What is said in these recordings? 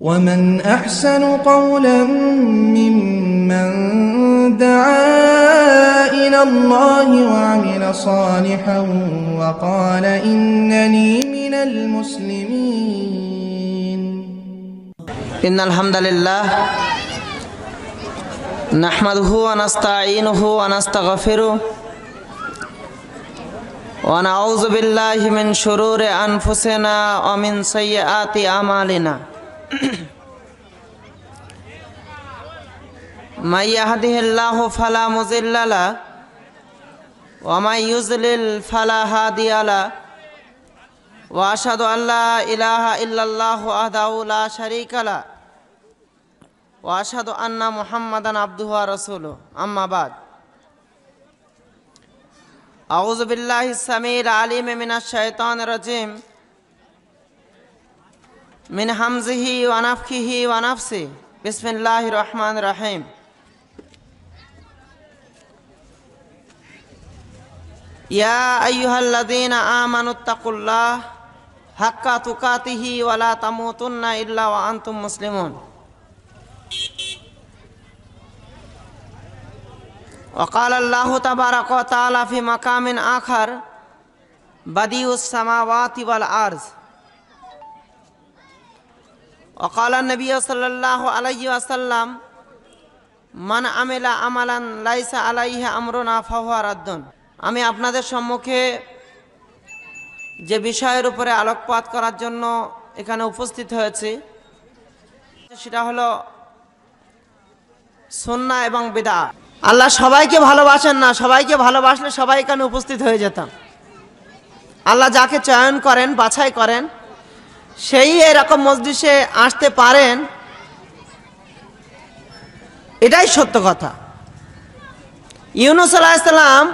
ومن أحسن قولا ممن دعا إلى الله وعمل صالحا وقال إنني من المسلمين إن الحمد لله نحمده ونستعينه ونستغفره ونعوذ بالله من شرور أنفسنا ومن سيئات أعمالنا من يهده الله فلا مضل له ومن يضلل فلا هادي له واشهد ان لا اله الا الله وحده لا شريك له واشهد ان محمدا عبده ورسوله اما بعد اعوذ بالله السميع العليم من الشيطان الرجيم من حمزه ونفخه ونفسه بسم الله الرحمن الرحيم يا أيها الذين آمنوا اتقوا الله حق تقاته ولا تموتن إلا وأنتم مسلمون وقال الله تبارك وتعالى في مقام آخر بديع السماوات والأرض অকালা নবী সাল্লাহ আলাই আসাল্লাম মান আমেলা আমালান লাইসা আলাইহা আমরন আফাহারাদ্দন আমি আপনাদের সম্মুখে যে বিষয়ের উপরে আলোকপাত করার জন্য এখানে উপস্থিত হয়েছি সেটা হলো সন্না এবং বেদা আল্লাহ সবাইকে ভালোবাসেন না সবাইকে ভালোবাসলে সবাই এখানে উপস্থিত হয়ে যেতাম আল্লাহ যাকে চয়ন করেন বাছাই করেন সেই এরকম মজলিসে আসতে পারেন এটাই সত্য কথা ইউনুস আলাহিসাল্লাম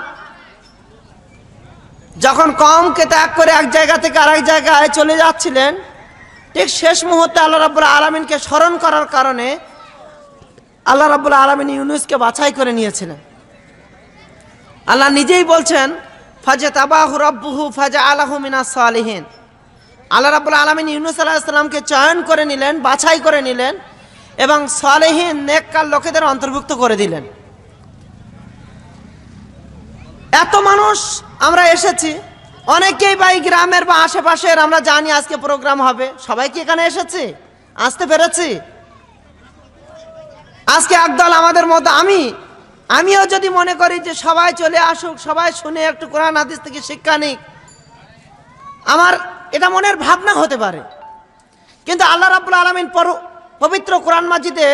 যখন কমকে ত্যাগ করে এক জায়গা থেকে আরেক জায়গায় চলে যাচ্ছিলেন ঠিক শেষ মুহূর্তে আল্লাহ রাবুল আলমিনকে স্মরণ করার কারণে আল্লাহ রাবুল আলমিন ইউনুসকে বাছাই করে নিয়েছিলেন আল্লাহ নিজেই বলছেন ফাজে তাবাহু রব্বুহু ফাজা আলাহমিনা সালিহীন আল্লাহ রাবুল আলমিন ইউনুস আলাহিসাল্লামকে চয়ন করে নিলেন বাছাই করে নিলেন এবং সলেহীন নেককার লোকেদের অন্তর্ভুক্ত করে দিলেন এত মানুষ আমরা এসেছি অনেকেই বা এই গ্রামের বা আশেপাশের আমরা জানি আজকে প্রোগ্রাম হবে সবাই কি এখানে এসেছি আসতে পেরেছি আজকে একদল আমাদের মতো আমি আমিও যদি মনে করি যে সবাই চলে আসুক সবাই শুনে একটু কোরআন হাদিস থেকে শিক্ষা নিক আমার এটা মনের ভাবনা হতে পারে কিন্তু আল্লাহ রাবুল আলমিন পবিত্র কোরআন মাজিদে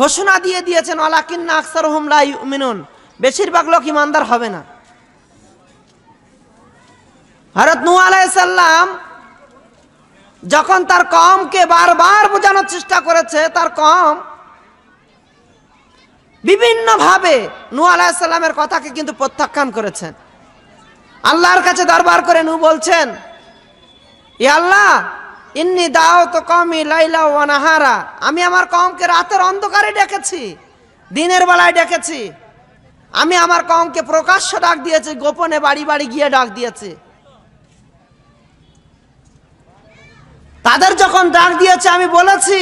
ঘোষণা দিয়ে দিয়েছেন আলাকিন্না আকসার হুমলাই মিনুন বেশিরভাগ লোক ইমানদার হবে না ভারত নু আলাইসাল্লাম যখন তার কমকে বারবার বোঝানোর চেষ্টা করেছে তার কম বিভিন্নভাবে নু আলাইসাল্লামের কথাকে কিন্তু প্রত্যাখ্যান করেছেন আল্লাহর কাছে দরবার করে নু বলছেন ই আল্লাহ ইন্নি দাও তো কমি লাইলা ওয়ানাহারা আমি আমার কমকে রাতের অন্ধকারে ডেকেছি দিনের বেলায় ডেকেছি আমি আমার কমকে প্রকাশ্য ডাক দিয়েছি গোপনে বাড়ি বাড়ি গিয়ে ডাক দিয়েছি তাদের যখন ডাক দিয়েছে আমি বলেছি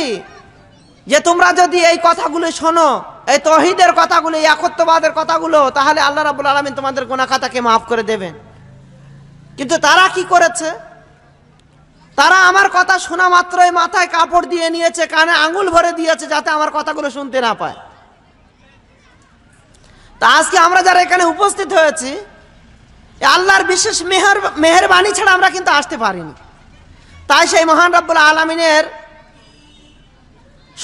যে তোমরা যদি এই কথাগুলো শোনো এই তহিদের কথাগুলো এই একত্ববাদের কথাগুলো তাহলে আল্লাহ রাবুল আলমিন তোমাদের গোনা খাতাকে মাফ করে দেবেন কিন্তু তারা কি করেছে তারা আমার কথা শোনা মাত্রই মাথায় কাপড় দিয়ে নিয়েছে কানে আঙুল ভরে দিয়েছে যাতে আমার কথাগুলো শুনতে না পায় তা আজকে আমরা যারা এখানে উপস্থিত হয়েছি আল্লাহর বিশেষ মেহর মেহরবানি ছাড়া আমরা কিন্তু আসতে পারিনি তাই সেই মহান রব্বুল আলমিনের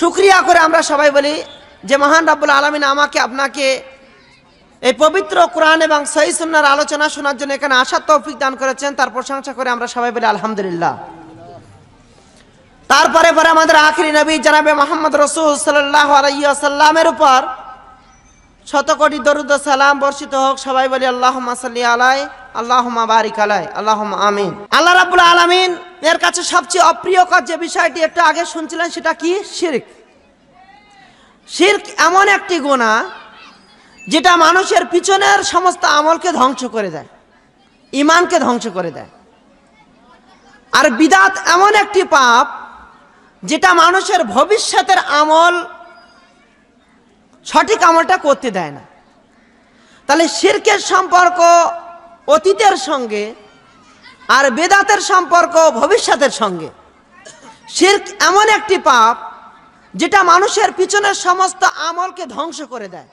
সুক্রিয়া করে আমরা সবাই বলি যে মহান রব্বুল আলমিন আমাকে আপনাকে এই পবিত্র কোরআন এবং সহি সুন্নার আলোচনা শোনার জন্য এখানে আসার তৌফিক দান করেছেন তার প্রশংসা করে আমরা সবাই বলি আলহামদুলিল্লাহ তারপরে পরে আমাদের আখরি নবী জানাবে মোহাম্মদ রসুল সাল্লাহ উপর উপর কোটি দরুদ সালাম বর্ষিত হোক সবাই বলি আল্লাহ সাল্লি আলাই আল্লাহ বারিক আলাই আল্লাহ আমিন আল্লাহ রাবুল আলমিন এর কাছে সবচেয়ে অপ্রিয়কর যে বিষয়টি একটু আগে শুনছিলেন সেটা কি শির্ক শির্ক এমন একটি গোনা যেটা মানুষের পিছনের সমস্ত আমলকে ধ্বংস করে দেয় ইমানকে ধ্বংস করে দেয় আর বিদাত এমন একটি পাপ যেটা মানুষের ভবিষ্যতের আমল সঠিক আমলটা করতে দেয় না তাহলে শিরকের সম্পর্ক অতীতের সঙ্গে আর বেদাতের সম্পর্ক ভবিষ্যতের সঙ্গে শির্ক এমন একটি পাপ যেটা মানুষের পিছনের সমস্ত আমলকে ধ্বংস করে দেয়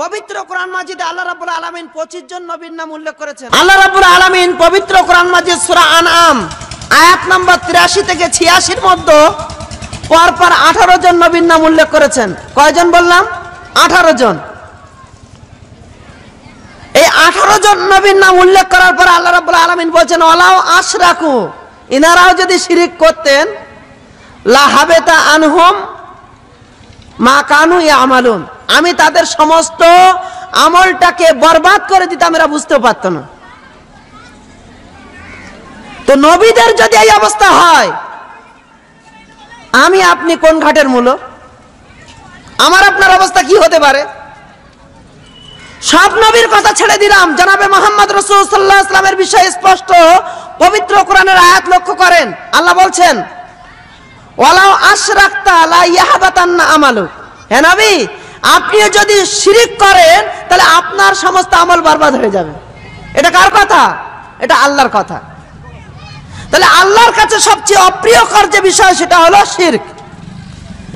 পবিত্র কোরআন মাজিদে আল্লাহ রাবুল আলামিন পঁচিশ জন নবীর নাম উল্লেখ করেছেন আল্লাহ রাবুল আলামিন পবিত্র কোরআন মাজিদ সূরা আনআম আয়াত নাম্বার তিরাশি থেকে ছিয়াশির মধ্যে পরপর আঠারো জন নবীর নাম উল্লেখ করেছেন কয়জন বললাম আঠারো জন এই আঠারো জন নবীর নাম উল্লেখ করার পর আল্লাহ রব আলমিন বলছেন অলাও আশ রাখু ইনারাও যদি শিরিক করতেন লাহাবেতা আনহুম মা কানু আমালুন আমি তাদের সমস্ত আমলটাকে বরবাদ করে দিতাম এরা বুঝতেও পারত না তো নবীদের যদি এই অবস্থা হয় আমি আপনি কোন ঘাটের মূল আমার আপনার অবস্থা কি হতে পারে সব নবীর কথা ছেড়ে দিলাম জানাবে মোহাম্মদ রসুল্লাহ ইসলামের বিষয়ে স্পষ্ট পবিত্র কোরআনের আয়াত লক্ষ্য করেন আল্লাহ বলছেন ওয়ালাও আপনিও যদি শিরিক করেন তাহলে আপনার সমস্ত আমল বরবাদ হয়ে যাবে এটা কার কথা এটা আল্লাহর কথা তাহলে আল্লাহর কাছে সবচেয়ে অপ্রিয়কর যে বিষয় সেটা হলো শির্ক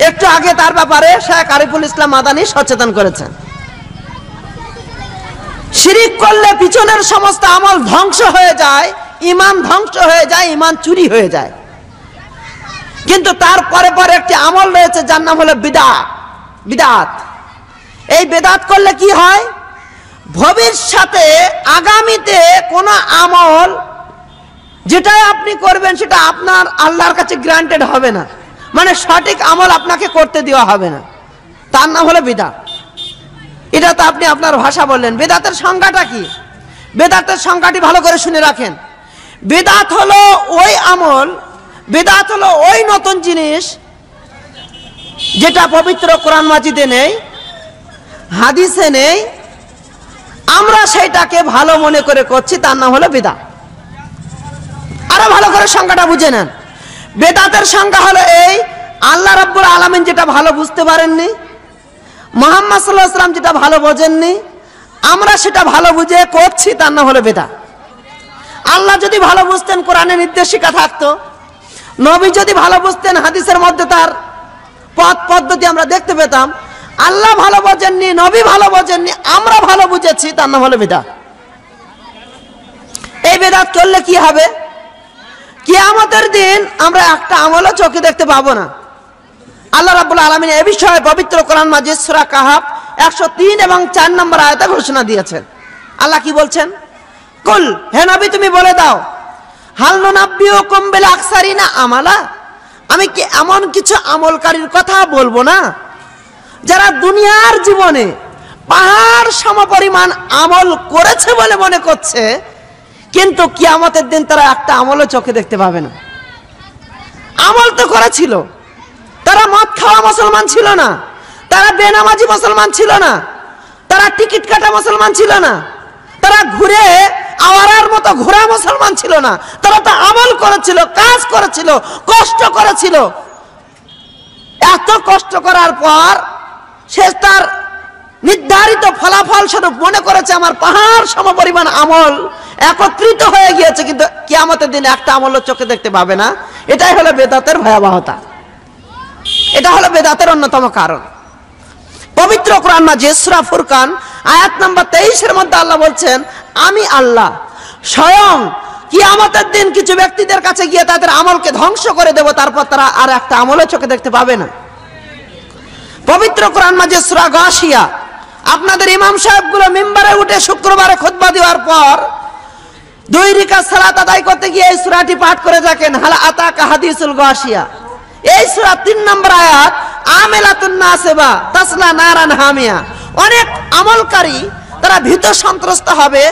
একটু আগে তার ব্যাপারে শেখ আরিফুল ইসলাম মাদানি সচেতন করেছেন শিরিক করলে পিছনের সমস্ত আমল ধ্বংস হয়ে যায় ইমান ধ্বংস হয়ে যায় ইমান চুরি হয়ে যায় কিন্তু তার পরে পরে একটি আমল রয়েছে যার নাম হলো বিদা বিদাত এই বেদাত করলে কি হয় ভবিষ্যতে আগামীতে কোনো আমল যেটাই আপনি করবেন সেটা আপনার আল্লাহর কাছে গ্রান্টেড হবে না মানে সঠিক আমল আপনাকে করতে দেওয়া হবে না তার নাম হলো বেদা এটা তো আপনি আপনার ভাষা বললেন বেদাতের সংজ্ঞাটা কি বেদাতের সংজ্ঞাটি ভালো করে শুনে রাখেন বেদাত হলো ওই আমল বেদাত হলো ওই নতুন জিনিস যেটা পবিত্র কোরআন মাজিদে নেই হাদিসে নেই আমরা সেটাকে ভালো মনে করে করছি তার নাম হলো বেদাত আরো ভালো করে সংখ্যাটা বুঝে নেন বেদাতের সংখ্যা হলো এই আল্লাহ রব্বুর আলমিন যেটা ভালো বুঝতে পারেননি মোহাম্মদ সাল্লাহ আসলাম যেটা ভালো বোঝেননি আমরা সেটা ভালো বুঝে করছি তার নাম হলো বেদা আল্লাহ যদি ভালো বুঝতেন কোরআনে নির্দেশিকা থাকতো নবী যদি ভালো বুঝতেন হাদিসের মধ্যে তার পথ পদ্ধতি আমরা দেখতে পেতাম আল্লাহ ভালো বোঝেননি নবী ভালো বোঝেননি আমরা ভালো বুঝেছি তার নাম হলো বেদা এই বেদাত করলে কি হবে কেয়ামতের দিন আমরা একটা আমলও চোখে দেখতে পাবো না আল্লাহ রাবুল আলমিন এ বিষয়ে পবিত্র কোরআন মাজেশ্বরা কাহাব একশো তিন এবং চার নম্বর আয়তা ঘোষণা দিয়েছেন আল্লাহ কি বলছেন কুল হে নবী তুমি বলে দাও হালনাব্বিও কমবেলা আকসারি না আমালা আমি কি এমন কিছু আমলকারীর কথা বলবো না যারা দুনিয়ার জীবনে পাহাড় সমপরিমাণ আমল করেছে বলে মনে করছে কিন্তু কিয়ামতের দিন তারা একটা আমলও চোখে দেখতে পাবে না আমল তো করা ছিল তারা মদ খাওয়া মুসলমান ছিল না তারা বেনামাজি মুসলমান ছিল না তারা টিকিট কাটা মুসলমান ছিল না তারা ঘুরে আওয়ারার মতো ঘোরা মুসলমান ছিল না তারা তো আমল করেছিল কাজ করেছিল কষ্ট করেছিল এত কষ্ট করার পর সে তার নির্ধারিত ফলাফল স্বরূপ মনে করেছে আমার পাহাড় সমপরিমাণ আমল একত্রিত হয়ে গিয়েছে কিন্তু কিয়ামতের দিনে একটা আমল চোখে দেখতে পাবে না এটাই হলো বেদাতের ভয়াবহতা এটা হলো বেদাতের অন্যতম কারণ পবিত্র কোরআন মাজিদ সূরা ফুরকান আয়াত নাম্বার তেইশের মধ্যে আল্লাহ বলছেন আমি আল্লাহ স্বয়ং কিয়ামতের দিন কিছু ব্যক্তিদের কাছে গিয়ে তাদের আমলকে ধ্বংস করে দেব তারপর তারা আর একটা আমলের চোখে দেখতে পাবে না পবিত্র কোরআন মাঝে সুরা গাশিয়া আপনাদের ইমাম সাহেবগুলো মেম্বারে উঠে শুক্রবারে খোদবা দেওয়ার পর দুই রিকা সালাত আদায় করতে গিয়ে এই সুরাটি পাঠ করে থাকেন হালা আতা কাহাদিসুল গাশিয়া এই সুরা তিন নম্বর আয়াত আমেলাতুন নাসেবা তাসলা নারান হামিয়া অনেক আমলকারী তারা ভীত সন্ত্রস্ত হবে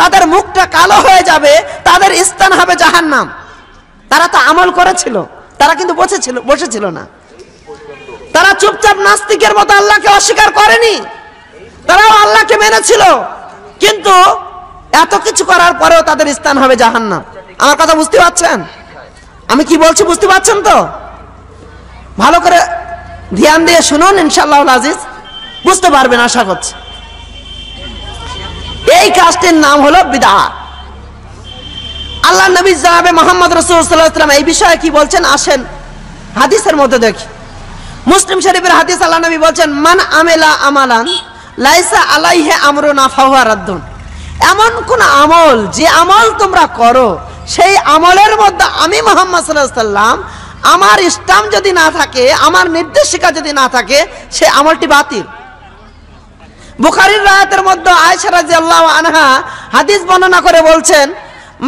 তাদের মুখটা কালো হয়ে যাবে তাদের স্থান হবে জাহান্নাম তারা তো আমল করেছিল তারা কিন্তু বসেছিল বসেছিল না তারা চুপচাপ নাস্তিকের মতো আল্লাহকে অস্বীকার করেনি তারাও আল্লাহকে মেনেছিল কিন্তু এত কিছু করার পরেও তাদের স্থান হবে না আমার কথা বুঝতে পারছেন আমি কি বলছি বুঝতে পারছেন তো ভালো করে ধ্যান দিয়ে শুনুন ইনশাল্লাহ আজিজ বুঝতে পারবেন আশা করছি এই কাজটির নাম হলো বিদা আল্লাহ নবী জানাবে মোহাম্মদ রসুলাম এই বিষয়ে কি বলছেন আসেন হাদিসের মধ্যে দেখি মুসলিম শরীফের হাদিস আল্লাহ নবী বলছেন মান আমেলা আমালান লাইসা আলাইহে আমরো না ফাহুয়া এমন কোন আমল যে আমল তোমরা করো সেই আমলের মধ্যে আমি মোহাম্মদ সাল্লাম আমার ইসলাম যদি না থাকে আমার নির্দেশিকা যদি না থাকে সে আমলটি বাতিল বুখারির রায়তের মধ্যে আয়সা রাজি আল্লাহ আনহা হাদিস বর্ণনা করে বলছেন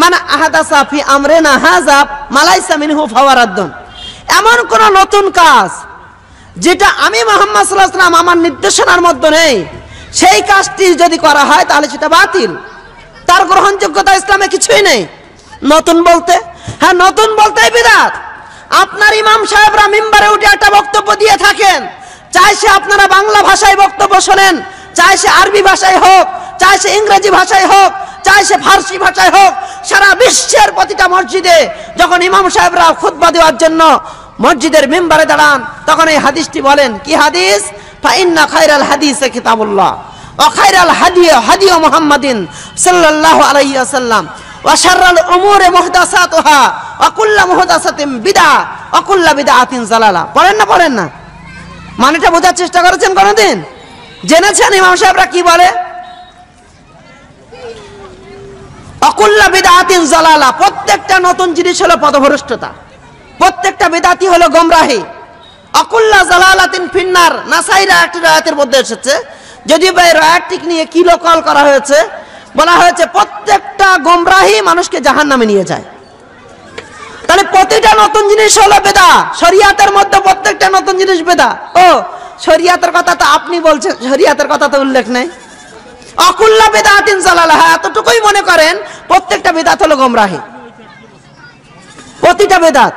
মানে আহাদা সাফি আমরে না হাজাব মালাইসা মিনহু ফাওয়ারাদ্দন এমন কোন নতুন কাজ যেটা আমি মোহাম্মদ সাল্লাহাম আমার নির্দেশনার মধ্যে নেই সেই কাজটি যদি করা হয় তাহলে সেটা বাতিল তার গ্রহণযোগ্যতা ইসলামে কিছুই নেই নতুন বলতে হ্যাঁ নতুন বলতেই বিদাত আপনার ইমাম সাহেবরা মেম্বারে উঠে একটা বক্তব্য দিয়ে থাকেন চাই সে আপনারা বাংলা ভাষায় বক্তব্য শোনেন চাই সে আরবি ভাষায় হোক চাই সে ইংরেজি ভাষায় হোক চাই সে ফার্সি ভাষায় হোক সারা বিশ্বের প্রতিটা মসজিদে যখন ইমাম সাহেবরা খুদ্া দেওয়ার জন্য মসজিদের মেম্বারে দাঁড়ান তখন এই হাদিসটি বলেন কি হাদিস ফাইন্না খায়রাল হাদিস কিতাবুল্লাহ অখায়রাল হাদিয় হাদিয় মোহাম্মদিন ওয়াশারাল উমুরে মুহদাসাতুহা অকুল্লা মুহদাসাতিন বিদা অকুল্লা জালালা পড়েন না পড়েন না মানেটা বোঝার চেষ্টা করেছেন কোনোদিন জেনেছেন ইমাম সাহেবরা কি বলে অকুল্লা বিদআতিন জালালা প্রত্যেকটা নতুন জিনিস হলো পদভ্রষ্টতা প্রত্যেকটা বেদাতি হলো গোমরাহি অকুল্লা জালালাতিন ফিন্নার নাসাই রায়াতটি রায়াতের মধ্যে এসেছে যদি বা এই রায়াতটিকে নিয়ে কিলোকল করা হয়েছে বলা হয়েছে প্রত্যেকটা গোমরাহি মানুষকে জাহান নামে নিয়ে যায় তাহলে প্রতিটা নতুন জিনিস হলো বেদা শরিয়াতের মধ্যে প্রত্যেকটা নতুন জিনিস বেদা ও শরিয়াতের কথা তো আপনি বলছেন শরিয়াতের কথা তো উল্লেখ নেই অকুল্লা বেদাতিন জালালাহা হ্যাঁ, এতটুকুই মনে করেন প্রত্যেকটা বেদাত হলো গোমরাহি প্রতিটা বেদাত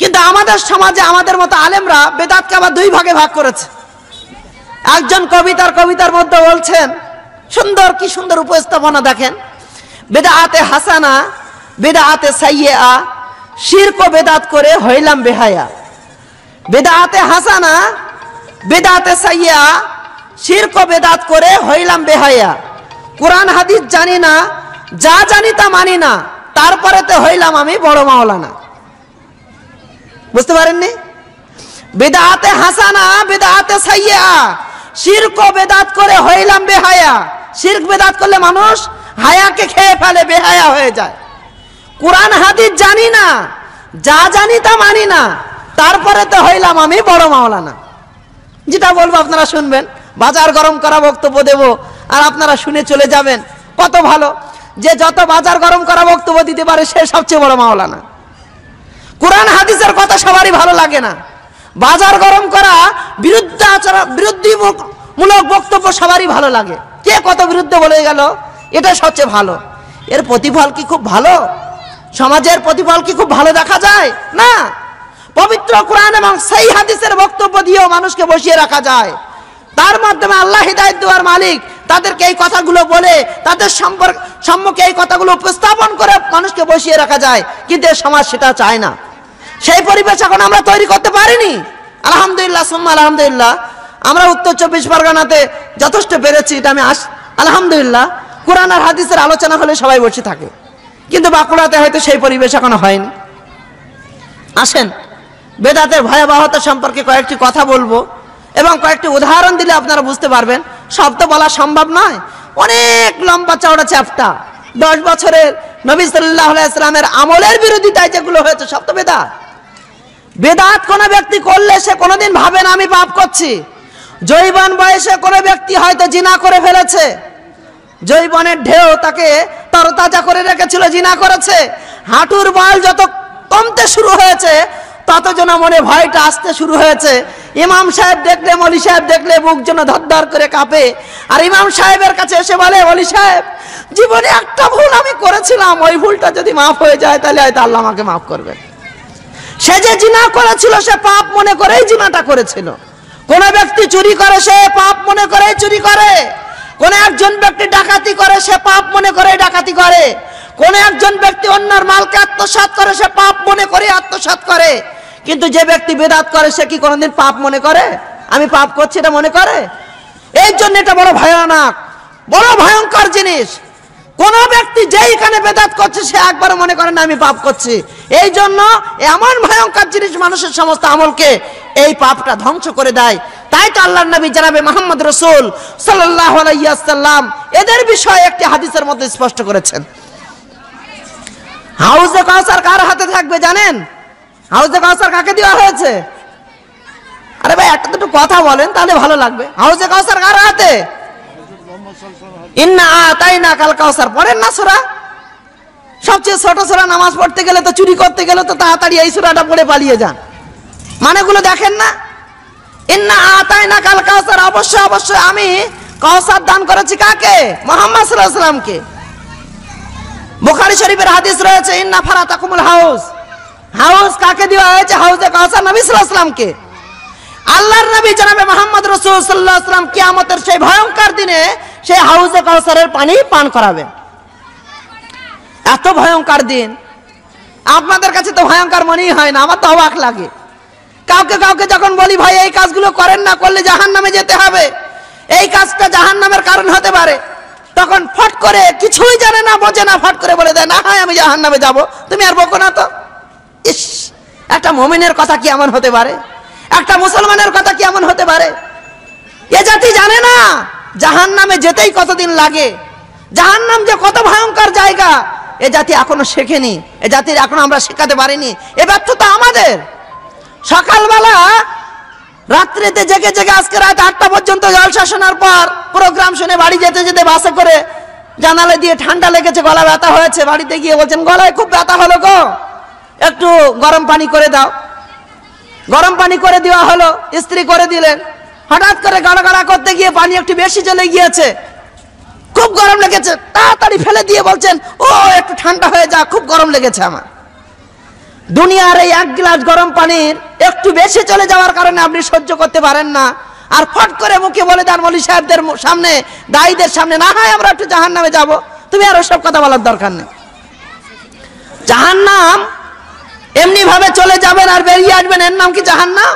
কিন্তু আমাদের সমাজে আমাদের মতো আলেমরা বেদাতকে আবার দুই ভাগে ভাগ করেছে একজন কবিতার কবিতার মধ্যে বলছেন সুন্দর কি সুন্দর উপস্থাপনা দেখেন বেদা আতে হাসানা বেদা সাইয়ে আ শির্ক বেদাত করে হইলাম বেহায়া বেদাতে হাসানা বেদাতে সাইয়া শির্ক বেদাত করে হইলাম বেহায়া কোরআন হাদিস জানি না যা জানি তা মানি না তারপরে তো হইলাম আমি বড় মাওলানা বুঝতে পারেননি বেদাতে হাসানা বেদাতে সাইয়া শিরক বেদাত করে হইলাম বেহায়া শিরক বেদাত করলে মানুষ হায়াকে খেয়ে ফেলে বেহায়া হয়ে যায় কোরআন হাদিস জানি না যা জানি তা মানি না তারপরে তো হইলাম আমি বড় মাওলানা যেটা বলবো আপনারা শুনবেন বাজার গরম করা বক্তব্য দেব আর আপনারা শুনে চলে যাবেন কত ভালো যে যত বাজার গরম করা বক্তব্য দিতে পারে সে সবচেয়ে বড় মাওলানা কোরআন হাদিসের কথা সবারই ভালো লাগে না বাজার গরম করা বিরুদ্ধে আচরণ বিরুদ্ধে মূলক বক্তব্য সবারই ভালো লাগে কে কত বিরুদ্ধে বলে গেল এটা সবচেয়ে ভালো এর প্রতিফল কি খুব ভালো সমাজের প্রতিফল কি খুব ভালো দেখা যায় না পবিত্র কোরআন এবং সেই হাদিসের বক্তব্য দিয়েও মানুষকে বসিয়ে রাখা যায় তার মাধ্যমে আল্লাহ হিদায়ত দেওয়ার মালিক তাদেরকে এই কথাগুলো বলে তাদের সম্পর্ক সম্মুখে এই কথাগুলো উপস্থাপন করে মানুষকে বসিয়ে রাখা যায় কিন্তু সমাজ সেটা চায় না সেই পরিবেশ এখন আমরা তৈরি করতে পারিনি আলহামদুলিল্লাহ সোম্মা আলহামদুলিল্লাহ আমরা উত্তর চব্বিশ পরগনাতে যথেষ্ট বেড়েছি এটা আমি আস আলহামদুলিল্লাহ কোরআন আর হাদিসের আলোচনা হলে সবাই বসে থাকে কিন্তু বাঁকুড়াতে হয়তো সেই পরিবেশ এখনো হয়নি আসেন বেদাতের ভয়াবহতা সম্পর্কে কয়েকটি কথা বলবো এবং কয়েকটি উদাহরণ দিলে আপনারা বুঝতে পারবেন সব তো বলা সম্ভব নয় অনেক লম্বা চওড়া চ্যাপটা দশ বছরের নবী সাল্লাহ ইসলামের আমলের বিরোধিতায় যেগুলো হয়েছে সব তো বেদাত বেদাত কোনো ব্যক্তি করলে সে কোনোদিন ভাবে না আমি পাপ করছি জৈবন বয়সে কোনো ব্যক্তি হয়তো জিনা করে ফেলেছে জৈবনের ঢেউ তাকে তরতাজা করে রেখেছিল জিনা করেছে হাঁটুর বল যত কমতে শুরু হয়েছে তত যেন মনে ভয়টা আসতে শুরু হয়েছে ইমাম সাহেব দেখলে মলি সাহেব দেখলে মুখ যেন ধরধর করে কাঁপে আর ইমাম সাহেবের কাছে এসে বলে মলি সাহেব জীবনে একটা ভুল আমি করেছিলাম ওই ভুলটা যদি মাফ হয়ে যায় তাহলে হয়তো আল্লাহ আমাকে মাফ করবেন সে যে জিনা করেছিল সে পাপ মনে করেই জিনাটা করেছিল কোন ব্যক্তি চুরি করে সে পাপ মনে করেই চুরি করে কোন একজন ব্যক্তি ডাকাতি করে সে পাপ মনে করেই ডাকাতি করে কোন একজন ব্যক্তি অন্যার মালকে আত্মসাত করে সে পাপ মনে করে আত্মসাত করে কিন্তু যে ব্যক্তি বেদাত করে সে কি কোনোদিন পাপ মনে করে আমি পাপ করছি এটা মনে করে এই জন্য এটা বড় ভয়ানক বড় ভয়ঙ্কর জিনিস কোন ব্যক্তি যেইখানে বেদাত করছে সে একবার মনে করে না আমি পাপ করছি এই জন্য এমন ভয়ঙ্কর জিনিস মানুষের সমস্ত আমলকে এই পাপটা ধ্বংস করে দেয় তাই তো আল্লাহ নবী জানাবে মোহাম্মদ রসুল সাল্লাম এদের বিষয়ে একটি হাদিসের মধ্যে স্পষ্ট করেছেন হাউজে কাউসার কার হাতে থাকবে জানেন হাউজে কাউসার কাকে দেওয়া হয়েছে আরে ভাই একটা দুটো কথা বলেন তাহলে ভালো লাগবে হাউজে কাউসার কার হাতে ইন্না তাই না কাল পড়েন না সোরা সবচেয়ে ছোট সোরা নামাজ পড়তে গেলে তো চুরি করতে গেলে তো তাড়াতাড়ি এই সোরাটা পালিয়ে মানেগুলো দেখেন না ইন্না না কাল কাউসার অবশ্যই অবশ্যই আমি কাউসার দান করেছি কাকে মোহাম্মদ সাল্লাহামকে বুখারি শরীফের হাদিস রয়েছে ইন্না ফারাত হাউস হাউস কাকে দেওয়া হয়েছে হাউসে কাউসার নবী আল্লাহর নবী জানাবে মোহাম্মদ রসুল্লাহ আসলাম কিয়ামতের সেই ভয়ঙ্কর দিনে সেই হাউজে কাউসারের পানি পান করাবে এত ভয়ঙ্কর দিন আপনাদের কাছে তো ভয়ঙ্কর মনেই হয় না আমার তো অবাক লাগে কাউকে কাউকে যখন বলি ভাই এই কাজগুলো করেন না করলে জাহান নামে যেতে হবে এই কাজটা জাহান নামের কারণ হতে পারে তখন ফট করে কিছুই জানে না বোঝে না ফট করে বলে দেয় না হয় আমি জাহান নামে যাবো তুমি আর বকো না তো ইস একটা মমিনের কথা কি আমার হতে পারে একটা মুসলমানের কথা কি এমন হতে পারে এ জাতি জানে না জাহান নামে যেতেই কতদিন লাগে জাহান নাম যে কত ভয়ঙ্কর জায়গা এ জাতি এখনো শেখেনি এ জাতির এখনো আমরা শেখাতে পারিনি এ ব্যর্থতা আমাদের সকালবেলা রাত্রিতে জেগে জেগে আজকে রাত আটটা পর্যন্ত জলসা শোনার পর প্রোগ্রাম শুনে বাড়ি যেতে যেতে বাসে করে জানালে দিয়ে ঠান্ডা লেগেছে গলা ব্যথা হয়েছে বাড়িতে গিয়ে বলছেন গলায় খুব ব্যথা হলো গো একটু গরম পানি করে দাও গরম পানি করে দেওয়া হলো ইস্ত্রি করে দিলেন হঠাৎ করে গাড়া করতে গিয়ে পানি একটু বেশি চলে গিয়েছে খুব গরম লেগেছে তাড়াতাড়ি ফেলে দিয়ে বলছেন ও একটু ঠান্ডা হয়ে যা খুব গরম লেগেছে আমার দুনিয়ার এই এক গ্লাস গরম পানির একটু বেশি চলে যাওয়ার কারণে আপনি সহ্য করতে পারেন না আর ফট করে মুখে বলে দেন মলি সাহেবদের সামনে দায়ীদের সামনে না হয় আমরা একটু জাহান নামে যাবো তুমি আর ওসব কথা বলার দরকার নেই জাহান নাম এমনি ভাবে চলে যাবেন আর বেরিয়ে আসবেন এর নাম কি জাহান্নাম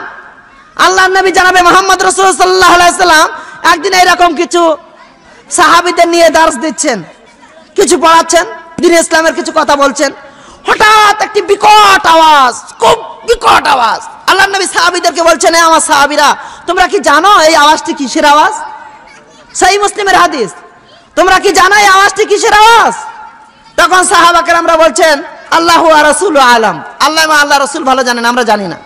আল্লাহ নবী জানাবে মোহাম্মদ রসুল সাল্লাহ সাল্লাম একদিন এরকম কিছু সাহাবিদের নিয়ে দার্স দিচ্ছেন কিছু পড়াচ্ছেন দিন ইসলামের কিছু কথা বলছেন হঠাৎ একটি বিকট আওয়াজ খুব বিকট আওয়াজ আল্লাহ নবী সাহাবিদেরকে বলছেন আমার সাহাবিরা তোমরা কি জানো এই আওয়াজটি কিসের আওয়াজ সেই মুসলিমের হাদিস তোমরা কি জানো এই আওয়াজটি কিসের আওয়াজ তখন সাহাবাকের আমরা বলছেন আল্লাহ আরসুল আলম আলাম আল্লাহ আল্লাহ রসুল ভালো জানেন আমরা জানি না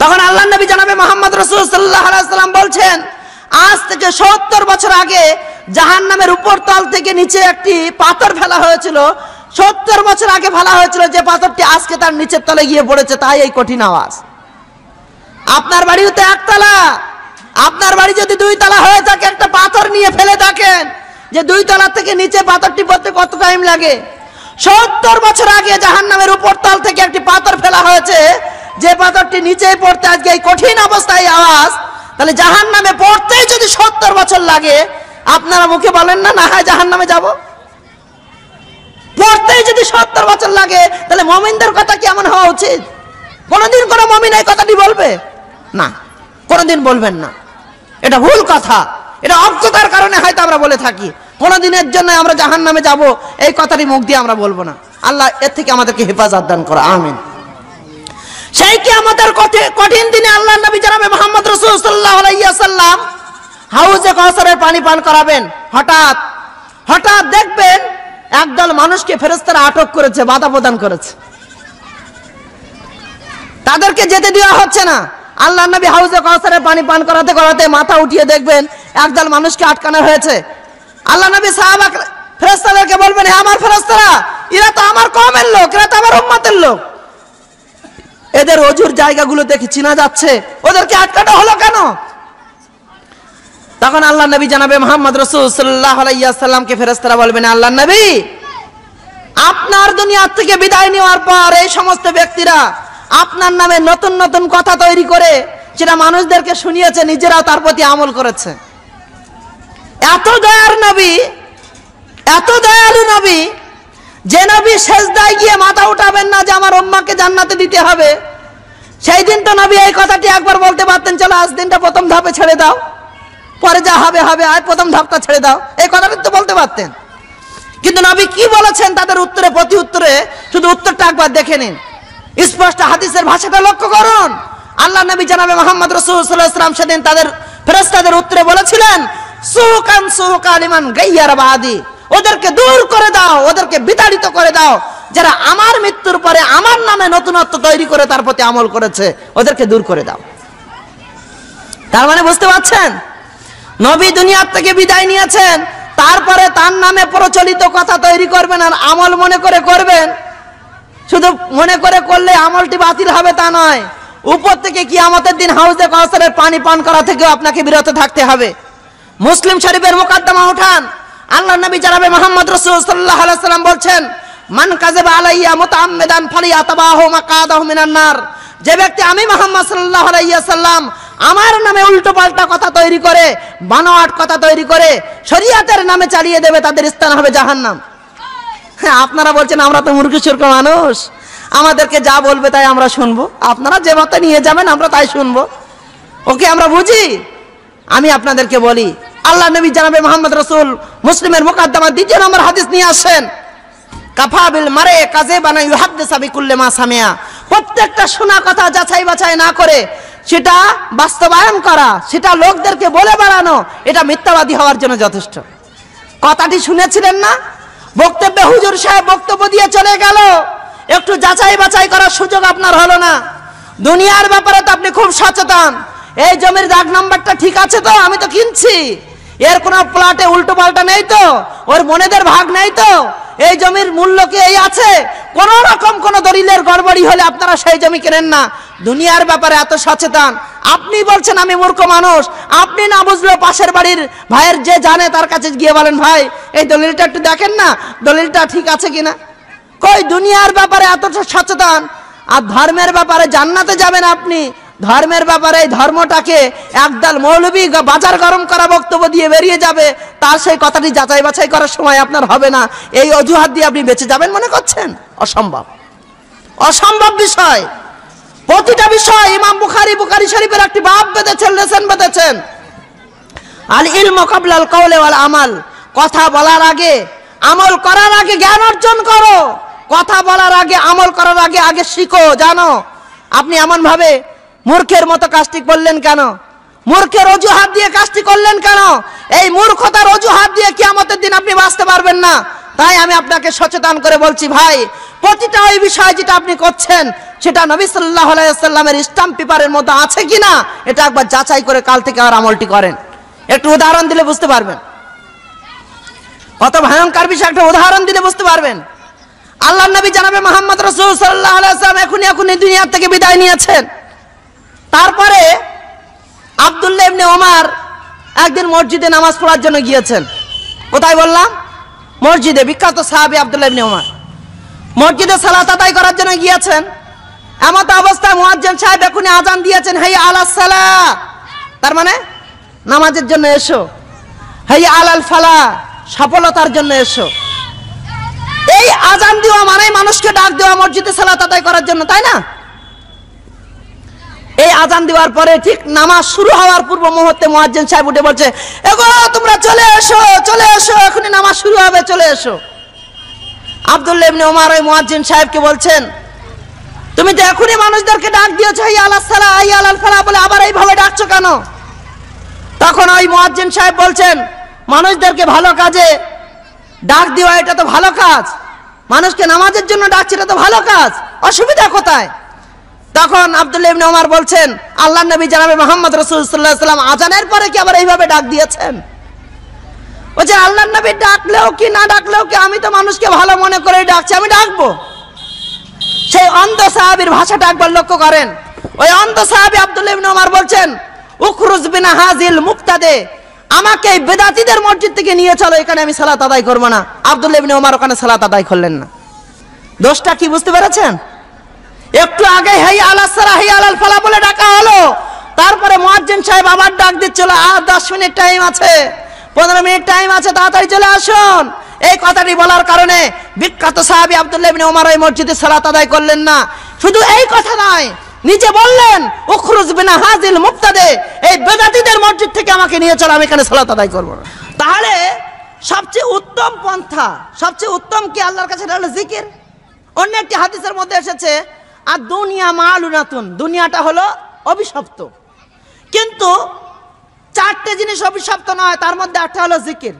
তখন আল্লাহ নবী জানাবে মোহাম্মদ রসুল সাল্লাহ আলাইসাল্লাম বলছেন আজ থেকে সত্তর বছর আগে জাহান নামের উপর তল থেকে নিচে একটি পাথর ফেলা হয়েছিল সত্তর বছর আগে ফেলা হয়েছিল যে পাথরটি আজকে তার নিচের তলে গিয়ে পড়েছে তাই এই কঠিন আওয়াজ আপনার বাড়িও তো একতলা আপনার বাড়ি যদি দুই তলা হয়ে থাকে একটা পাথর নিয়ে ফেলে থাকেন যে দুই তলা থেকে নিচে পাথরটি পড়তে কত টাইম লাগে সত্তর বছর আগে জাহান নামের তাল থেকে একটি পাথর ফেলা হয়েছে যে পাথরটি নিচে পড়তে আজকে এই কঠিন অবস্থায় আওয়াজ তাহলে জাহান নামে পড়তেই যদি সত্তর বছর লাগে আপনারা মুখে বলেন না না হয় জাহান নামে যাবো পড়তেই যদি সত্তর বছর লাগে তাহলে মমিনদের কথা কেমন হওয়া উচিত কোনোদিন কোনো মমিন এই কথাটি বলবে না কোনোদিন বলবেন না এটা ভুল কথা এটা অজ্ঞতার কারণে হয়তো আমরা বলে থাকি কোনো দিনের জন্য আমরা জাহান নামে যাব এই কথাটি মুখ দিয়ে আমরা বলবো না আল্লাহ এর থেকে আমাদেরকে হেফাজত দান করা আমিন সেই কি আমাদের কঠিন দিনে আল্লাহ নবী জানাবে মোহাম্মদ রসুল্লাহাল্লাম হাউজে কসরের পানি পান করাবেন হঠাৎ হঠাৎ দেখবেন একদল মানুষকে ফেরস্তারা আটক করেছে বাধা প্রদান করেছে তাদেরকে যেতে দেওয়া হচ্ছে না আল্লাহ নবী হাউসে কসরের পানি পান করাতে করাতে মাথা উঠিয়ে দেখবেন একদল মানুষকে আটকানো হয়েছে আল্লাহ নবী সাহাবা ফেরেস্তাদেরকে বলবেন আমার ফেরেস্তারা এরা তো আমার কমের লোক এরা তো আমার উম্মাতের লোক এদের অজুর জায়গাগুলো দেখে চিনা যাচ্ছে ওদেরকে আটকাটা হলো কেন তখন আল্লাহ নবী জানাবে মোহাম্মদ রসুল্লাহামকে ফেরেস্তারা বলবেন আল্লাহ নবী আপনার দুনিয়ার থেকে বিদায় নেওয়ার পর এই সমস্ত ব্যক্তিরা আপনার নামে নতুন নতুন কথা তৈরি করে সেটা মানুষদেরকে শুনিয়েছে নিজেরাও তার প্রতি আমল করেছে এত দয়ার নবী এত দয়ালু নবী যে নবী সেজদায় গিয়ে মাথা উঠাবেন না যে আমার অম্মাকে জান্নাতে দিতে হবে সেই দিন তো নবী এই কথাটি একবার বলতে পারতেন চলো আজ দিনটা প্রথম ধাপে ছেড়ে দাও পরে যা হবে হবে আর প্রথম ধাপটা ছেড়ে দাও এই কথাটা তো বলতে পারতেন কিন্তু নবী কি বলেছেন তাদের উত্তরে প্রতি উত্তরে শুধু উত্তরটা একবার দেখে নিন স্পষ্ট হাদিসের ভাষাটা লক্ষ্য করুন আল্লাহ নবী জানাবে মোহাম্মদ রসুল ইসলাম সেদিন তাদের ফেরেস্তাদের উত্তরে বলেছিলেন সুহকান সুহকান ইমান গাইয়ার বাদি ওদেরকে দূর করে দাও ওদেরকে বিতাড়িত করে দাও যারা আমার মৃত্যুর পরে আমার নামে নতুনত্ব তৈরি করে তার প্রতি আমল করেছে ওদেরকে দূর করে দাও তার মানে বুঝতে পারছেন নবী দুনিয়ার থেকে বিদায় নিয়েছেন তারপরে তার নামে প্রচলিত কথা তৈরি করবেন আর আমল মনে করে করবেন শুধু মনে করে করলে আমলটি বাতিল হবে তা নয় উপর থেকে কিয়ামতের দিন হাউসে কাউসারের পানি পান করা থেকেও আপনাকে বিরত থাকতে হবে মুসলিম শরীফের মোকদ্দমা উঠান আল্লাহ নবী জানাবে মোহাম্মদ রসুল সাল্লাহ সাল্লাম বলছেন মান কাজেবা আলাইয়া মোতামেদান ফালিয়া তাবাহ মাকাদাহ মিনান্নার যে ব্যক্তি আমি মোহাম্মদ সাল্লাহ আলাইয়া সাল্লাম আমার নামে উল্টো পাল্টা কথা তৈরি করে বানোয়াট কথা তৈরি করে শরিয়াতের নামে চালিয়ে দেবে তাদের স্থান হবে জাহান্নাম হ্যাঁ আপনারা বলছেন আমরা তো মুরগি সুরক মানুষ আমাদেরকে যা বলবে তাই আমরা শুনবো আপনারা যে মতে নিয়ে যাবেন আমরা তাই শুনবো ওকে আমরা বুঝি আমি আপনাদেরকে বলি আল্লাহ নবী জানাবে মোহাম্মদ রসুল মুসলিমের মোকদ্দমা দ্বিতীয় নম্বর হাদিস নিয়ে আসেন কাফাবিল মারে কাজে বানাই হাদ্দেসাবি কুল্লে মা সামিয়া প্রত্যেকটা শোনা কথা যাচাই বাছাই না করে সেটা বাস্তবায়ন করা সেটা লোকদেরকে বলে বেড়ানো এটা মিথ্যাবাদী হওয়ার জন্য যথেষ্ট কথাটি শুনেছিলেন না বক্তব্যে হুজুর সাহেব বক্তব্য দিয়ে চলে গেল একটু যাচাই বাছাই করার সুযোগ আপনার হলো না দুনিয়ার ব্যাপারে তো আপনি খুব সচেতন এই জমির দাগ নাম্বারটা ঠিক আছে তো আমি তো কিনছি এর কোনো প্লাটে উল্টো পাল্টা নেই তো ওর মনেদের ভাগ নেই তো এই জমির মূল্য কি এই আছে কোন রকম কোন দলিলের গড়বড়ি হলে আপনারা সেই জমি কেনেন না দুনিয়ার ব্যাপারে এত সচেতন আপনি বলছেন আমি মূর্খ মানুষ আপনি না বুঝলো পাশের বাড়ির ভাইয়ের যে জানে তার কাছে গিয়ে বলেন ভাই এই দলিলটা একটু দেখেন না দলিলটা ঠিক আছে কিনা কই দুনিয়ার ব্যাপারে এতটা সচেতন আর ধর্মের ব্যাপারে জান্নাতে যাবেন আপনি ধর্মের ব্যাপারে এই ধর্মটাকে একদল মৌলবী বাজার গরম করা বক্তব্য দিয়ে বেরিয়ে যাবে তার সেই কথাটি যাচাই বাছাই করার সময় আপনার হবে না এই অজুহাত দিয়ে আপনি বেঁচে যাবেন মনে করছেন অসম্ভব অসম্ভব বিষয় প্রতিটা বিষয় ইমাম বুখারি বুখারি শরীফের একটি বাপ বেঁধেছেন লেসেন বেঁধেছেন আল ইল মোকাবলাল কৌলে ওয়াল আমাল কথা বলার আগে আমল করার আগে জ্ঞান অর্জন করো কথা বলার আগে আমল করার আগে আগে শিখো জানো আপনি এমনভাবে মূর্খের মতো কাজটি করলেন কেন মূর্খের অজুহাত দিয়ে কাজটি করলেন কেন এই মূর্খতার অজুহাত দিয়ে কিয়ামতের দিন আপনি বাঁচতে পারবেন না তাই আমি আপনাকে সচেতন করে বলছি ভাই প্রতিটা ওই বিষয় যেটা আপনি করছেন সেটা নবী সাল্লাহ আলাইসাল্লামের স্টাম্প পেপারের মতো আছে কি না এটা একবার যাচাই করে কাল থেকে আর আমলটি করেন একটু উদাহরণ দিলে বুঝতে পারবেন কত ভয়ঙ্কর বিষয় একটা উদাহরণ দিলে বুঝতে পারবেন আল্লাহ নবী জানাবে মোহাম্মদ রসুল সাল্লাহ আলাইসালাম এখনই এখনই দুনিয়ার থেকে বিদায় নিয়েছেন তারপরে আবদুল্লাহ এমনি ওমার একদিন মসজিদে নামাজ পড়ার জন্য গিয়েছেন কোথায় বললাম মসজিদে বিখ্যাত সাহাবি আবদুল্লাহ এমনি ওমার মসজিদে সালাত আদায় করার জন্য গিয়েছেন এমত অবস্থায় মোয়াজ্জেন সাহেব এখনই আজান দিয়েছেন হাই আলাহ সালা তার মানে নামাজের জন্য এসো হাই আলাল ফালা সফলতার জন্য এসো এই আজান দেওয়া মানে মানুষকে ডাক দেওয়া মসজিদে সালাত আদায় করার জন্য তাই না এই আজান দেওয়ার পরে ঠিক নামাজ শুরু হওয়ার পূর্ব মুহূর্তে মোয়াজ্জেন সাহেব উঠে বলছে এগো তোমরা চলে এসো চলে এসো এখনই নামাজ শুরু হবে চলে এসো আব্দুল ইবনে ওমার ওই মোয়াজ্জেন সাহেবকে বলছেন তুমি তো এখনই মানুষদেরকে ডাক দিয়েছো ইয়া আল্লাহ সালা ইয়া আল ফালা বলে আবার এইভাবে ডাকছো কেন তখন ওই মোয়াজ্জেন সাহেব বলছেন মানুষদেরকে ভালো কাজে ডাক দেওয়া এটা তো ভালো কাজ মানুষকে নামাজের জন্য ডাকছে এটা তো ভালো কাজ অসুবিধা কোথায় তখন আবদুল্লাহ ইবনে ওমর বলছেন আল্লাহ নবী জানাবে মোহাম্মদ রসুল্লাহ সাল্লাম আজানের পরে কি আবার এইভাবে ডাক দিয়েছেন বলছে আল্লাহ নবী ডাকলেও কি না ডাকলেও কি আমি তো মানুষকে ভালো মনে করে ডাকছি আমি ডাকবো সেই অন্ধ সাহাবির ভাষাটা একবার লক্ষ্য করেন ওই অন্ধ সাহাবি আবদুল্লাহ ইবনে ওমর বলছেন উখরুজ বিনা হাজিল মুক্তাদে আমাকে বেদাতিদের মসজিদ থেকে নিয়ে চলো এখানে আমি সালাত আদায় করবো না আবদুল্লাহ ইবনে ওমর ওখানে সালাত আদায় করলেন না দোষটা কি বুঝতে পেরেছেন একটু আগে হেই আলাল সারা হাই আলাল ফালা বলে ডাকা হলো তারপরে মোয়াজ্জেন সাহেব আবার ডাক দিচ্ছিল আর দশ মিনিট টাইম আছে পনেরো মিনিট টাইম আছে তাড়াতাড়ি চলে আসুন এই কথাটি বলার কারণে বিখ্যাত সাহাবী আব্দুল্লাহ ইবনে ওমর ওই মসজিদে সালাত আদায় করলেন না শুধু এই কথা নয় নিজে বললেন উখরুজ বিনা হাজিল মুক্তাদে এই বেদাতিদের মসজিদ থেকে আমাকে নিয়ে চলো আমি এখানে সালাত আদায় করবো তাহলে সবচেয়ে উত্তম পন্থা সবচেয়ে উত্তম কি আল্লাহর কাছে জিকির অন্য একটি হাদিসের মধ্যে এসেছে আর দুনিয়া মালুনাতুন দুনিয়াটা হলো অভিশপ্ত কিন্তু চারটে জিনিস অভিশপ্ত নয় তার মধ্যে একটা হলো জিকির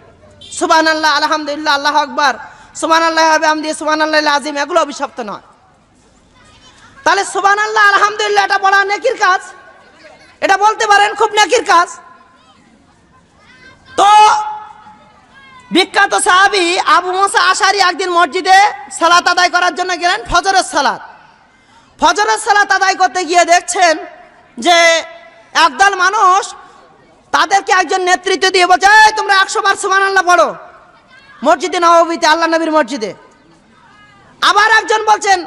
সুবান আল্লাহ আলহামদুলিল্লাহ আল্লাহ আকবর সুবান আল্লাহ আবাম দিয়ে সুবান আল্লাহ আজিম এগুলো অভিশপ্ত নয় তাহলে সুবান আল্লাহ আলহামদুলিল্লাহ এটা বলা নেকির কাজ এটা বলতে পারেন খুব নেকির কাজ তো বিখ্যাত সাহাবি আবু মোসা আশারি একদিন মসজিদে সালাত আদায় করার জন্য গেলেন ফজরের সালাত ফজরের সালাত আদায় করতে গিয়ে দেখছেন যে একদল মানুষ তাদেরকে একজন নেতৃত্ব দিয়ে বলছে তোমরা একশো বার সুমান আল্লাহ পড়ো মসজিদে নবীতে আল্লাহ নবীর মসজিদে আবার একজন বলছেন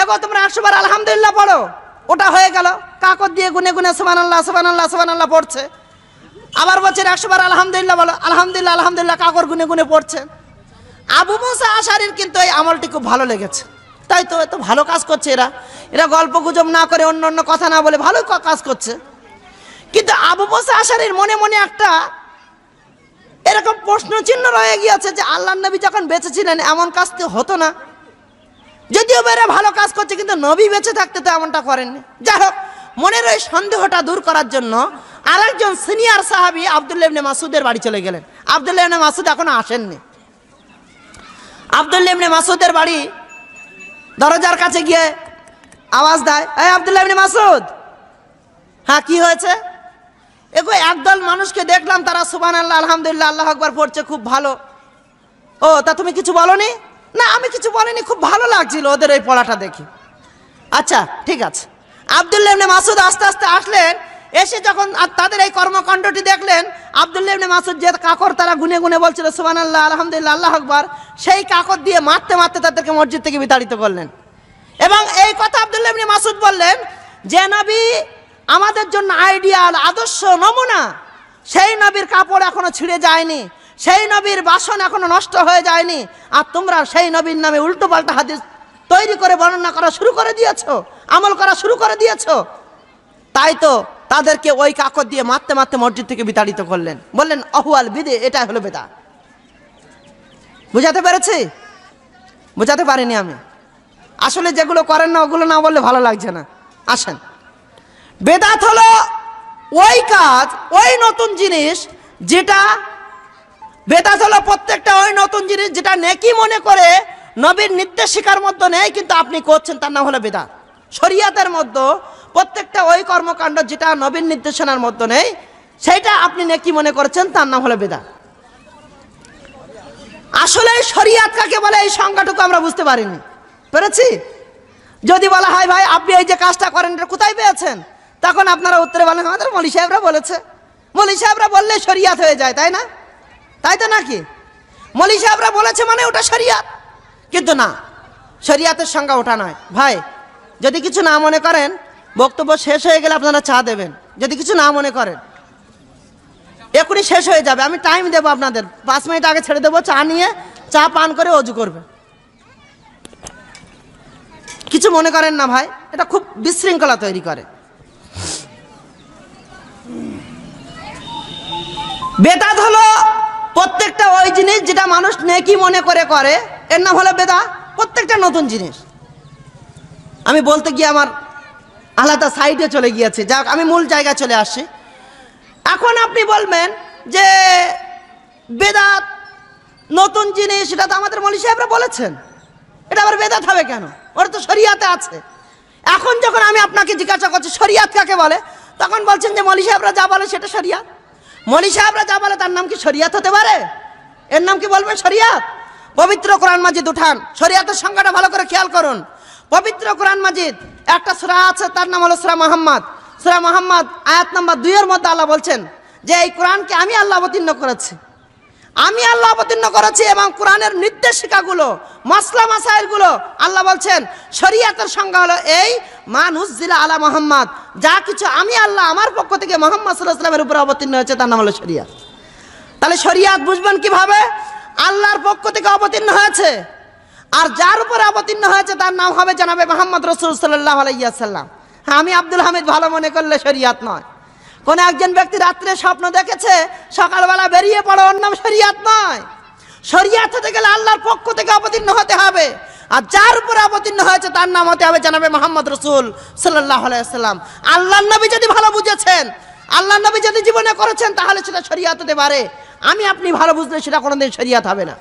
এগো তোমরা একশো বার আলহামদুলিল্লাহ পড়ো ওটা হয়ে গেল কাকর দিয়ে গুনে গুনে সুমান আল্লাহ সুমান আল্লাহ সুমান আল্লাহ পড়ছে আবার বলছেন একশো বার আলহামদুলিল্লাহ বলো আলহামদুলিল্লাহ আলহামদুলিল্লাহ কাকর গুনে গুনে পড়ছে আবু মোসা আশারির কিন্তু এই আমলটি খুব ভালো লেগেছে তাই তো এত ভালো কাজ করছে এরা এরা গল্প গুজব না করে অন্য অন্য কথা না বলে ভালো কাজ করছে কিন্তু আবু বসে আসারের মনে মনে একটা এরকম প্রশ্ন চিহ্ন রয়ে গিয়েছে যে আল্লাহ নবী যখন বেঁচে ছিলেন এমন কাজ তো হতো না যদিও এরা ভালো কাজ করছে কিন্তু নবী বেঁচে থাকতে তো এমনটা করেননি যাই হোক মনের ওই সন্দেহটা দূর করার জন্য আরেকজন সিনিয়র সাহাবি আবদুল্লাবনে মাসুদের বাড়ি চলে গেলেন আবদুল্লাবনে মাসুদ এখনো আসেননি আবদুল্লাবনে মাসুদের বাড়ি দরজার কাছে গিয়ে আওয়াজ দেয় এই আবদুল্লাহ ইবনে মাসুদ হ্যাঁ কি হয়েছে এগো একদল মানুষকে দেখলাম তারা সুবান আল্লাহ আলহামদুলিল্লাহ আল্লাহ আকবার পড়ছে খুব ভালো ও তা তুমি কিছু বলনি না আমি কিছু বলিনি খুব ভালো লাগছিল ওদের ওই পড়াটা দেখি আচ্ছা ঠিক আছে আবদুল্লাহ ইবনে মাসুদ আস্তে আস্তে আসলেন এসে যখন তাদের এই কর্মকাণ্ডটি দেখলেন আবদুল্লাহ ইবনে মাসুদ যে কাকর তারা গুনে গুনে বলছিল সুবান আল্লাহ আলহামদুলিল্লাহ আল্লাহ আকবার সেই কাকর দিয়ে মারতে মারতে তাদেরকে মসজিদ থেকে বিতাড়িত করলেন এবং এই কথা আবদুল্লাহ ইবনে মাসুদ বললেন যে নবী আমাদের জন্য আইডিয়াল আদর্শ নমুনা সেই নবীর কাপড় এখনো ছিঁড়ে যায়নি সেই নবীর বাসন এখনো নষ্ট হয়ে যায়নি আর তোমরা সেই নবীর নামে উল্টো পাল্টা হাদিস তৈরি করে বর্ণনা করা শুরু করে দিয়েছ আমল করা শুরু করে দিয়েছ তাই তো তাদেরকে ওই কাকর দিয়ে মারতে মারতে মসজিদ থেকে বিতাড়িত করলেন বললেন অহুয়াল বিদে এটাই হলো বেদা বুঝাতে পেরেছি বোঝাতে পারিনি আমি আসলে যেগুলো করেন না ওগুলো না বললে ভালো লাগছে না আসেন বেদাত হলো ওই কাজ ওই নতুন জিনিস যেটা বেদাত হলো প্রত্যেকটা ওই নতুন জিনিস যেটা নেকি মনে করে নবীর নির্দেশিকার মধ্যে নেই কিন্তু আপনি করছেন তার নাম হলো বেদাত শরিয়াতের মধ্যে প্রত্যেকটা ওই কর্মকাণ্ড যেটা নবীন নির্দেশনার মধ্যে নেই সেটা আপনি নাকি মনে করছেন তার নাম হলো বেদা আসলে শরিয়াত কাকে বলে এই সংজ্ঞাটুকু আমরা বুঝতে পারিনি পেরেছি যদি বলা হয় ভাই আপনি এই যে কাজটা করেন এটা কোথায় পেয়েছেন তখন আপনারা উত্তরে বলেন আমাদের মলি সাহেবরা বলেছে মলি সাহেবরা বললে শরিয়াত হয়ে যায় তাই না তাই তো নাকি মলি সাহেবরা বলেছে মানে ওটা শরিয়াত কিন্তু না শরিয়াতের সংজ্ঞা ওটা নয় ভাই যদি কিছু না মনে করেন বক্তব্য শেষ হয়ে গেলে আপনারা চা দেবেন যদি কিছু না মনে করেন এখনই শেষ হয়ে যাবে আমি টাইম দেবো আপনাদের পাঁচ মিনিট আগে ছেড়ে দেবো চা নিয়ে চা পান করে অজু করবে কিছু মনে করেন না ভাই এটা খুব বিশৃঙ্খলা তৈরি করে বেদাত হলো প্রত্যেকটা ওই জিনিস যেটা মানুষ নেকি মনে করে করে এর নাম হলো বেদা প্রত্যেকটা নতুন জিনিস আমি বলতে গিয়ে আমার আলাদা সাইডে চলে গিয়েছে যাক আমি মূল জায়গা চলে আসছি এখন আপনি বলবেন যে বেদাত নতুন জিনিস সেটা তো আমাদের মলি সাহেবরা বলেছেন এটা আবার বেদাত হবে কেন ওরা তো সরিয়াতে আছে এখন যখন আমি আপনাকে জিজ্ঞাসা করছি শরিয়াত কাকে বলে তখন বলছেন যে মলি সাহেবরা যা বলে সেটা শরিয়াত মলি সাহেবরা যা বলে তার নাম কি শরিয়াত হতে পারে এর নাম কি বলবেন শরিয়াত পবিত্র কোরআন মাজিদ উঠান শরিয়াতের সংখ্যাটা ভালো করে খেয়াল করুন পবিত্র কোরআন মাজিদ একটা সুরা আছে তার নাম হলো সুরা মোহাম্মদ সুরা মোহাম্মদ আয়াত নাম্বার দুইয়ের মধ্যে আল্লাহ বলছেন যে এই কোরআনকে আমি আল্লাহ অবতীর্ণ করেছি আমি আল্লাহ অবতীর্ণ করেছি এবং কোরআনের নির্দেশিকাগুলো মশলা মাসাইলগুলো আল্লাহ বলছেন শরিয়াতের সংজ্ঞা হলো এই মানুষ জিলা আলা মোহাম্মদ যা কিছু আমি আল্লাহ আমার পক্ষ থেকে মোহাম্মদ সাল্লাহ সাল্লামের উপরে অবতীর্ণ হয়েছে তার নাম হলো শরিয়াত তাহলে শরিয়াত বুঝবেন কিভাবে আল্লাহর পক্ষ থেকে অবতীর্ণ হয়েছে আর যার উপরে অবতীর্ণ হয়েছে তার নাম হবে জানাবে মোহাম্মদ রসুল সাল্লাহ আলাইসাল্লাম হ্যাঁ, আমি আব্দুল হামিদ ভালো মনে করলে শরিয়াত নয় কোন একজন ব্যক্তি রাত্রে স্বপ্ন দেখেছে সকালবেলা বেরিয়ে পড়ো ওর নাম শরিয়াত নয় শরিয়াত হতে গেলে আল্লাহর পক্ষ থেকে অবতীর্ণ হতে হবে আর যার উপরে অবতীর্ণ হয়েছে তার নাম হতে হবে জানাবে মোহাম্মদ রসুল সাল্লাহ আলাইসাল্লাম আল্লাহ নবী যদি ভালো বুঝেছেন আল্লাহ নবী যদি জীবনে করেছেন তাহলে সেটা শরিয়াত হতে পারে আমি আপনি ভালো বুঝলে সেটা কোনোদিন শরিয়াত হবে না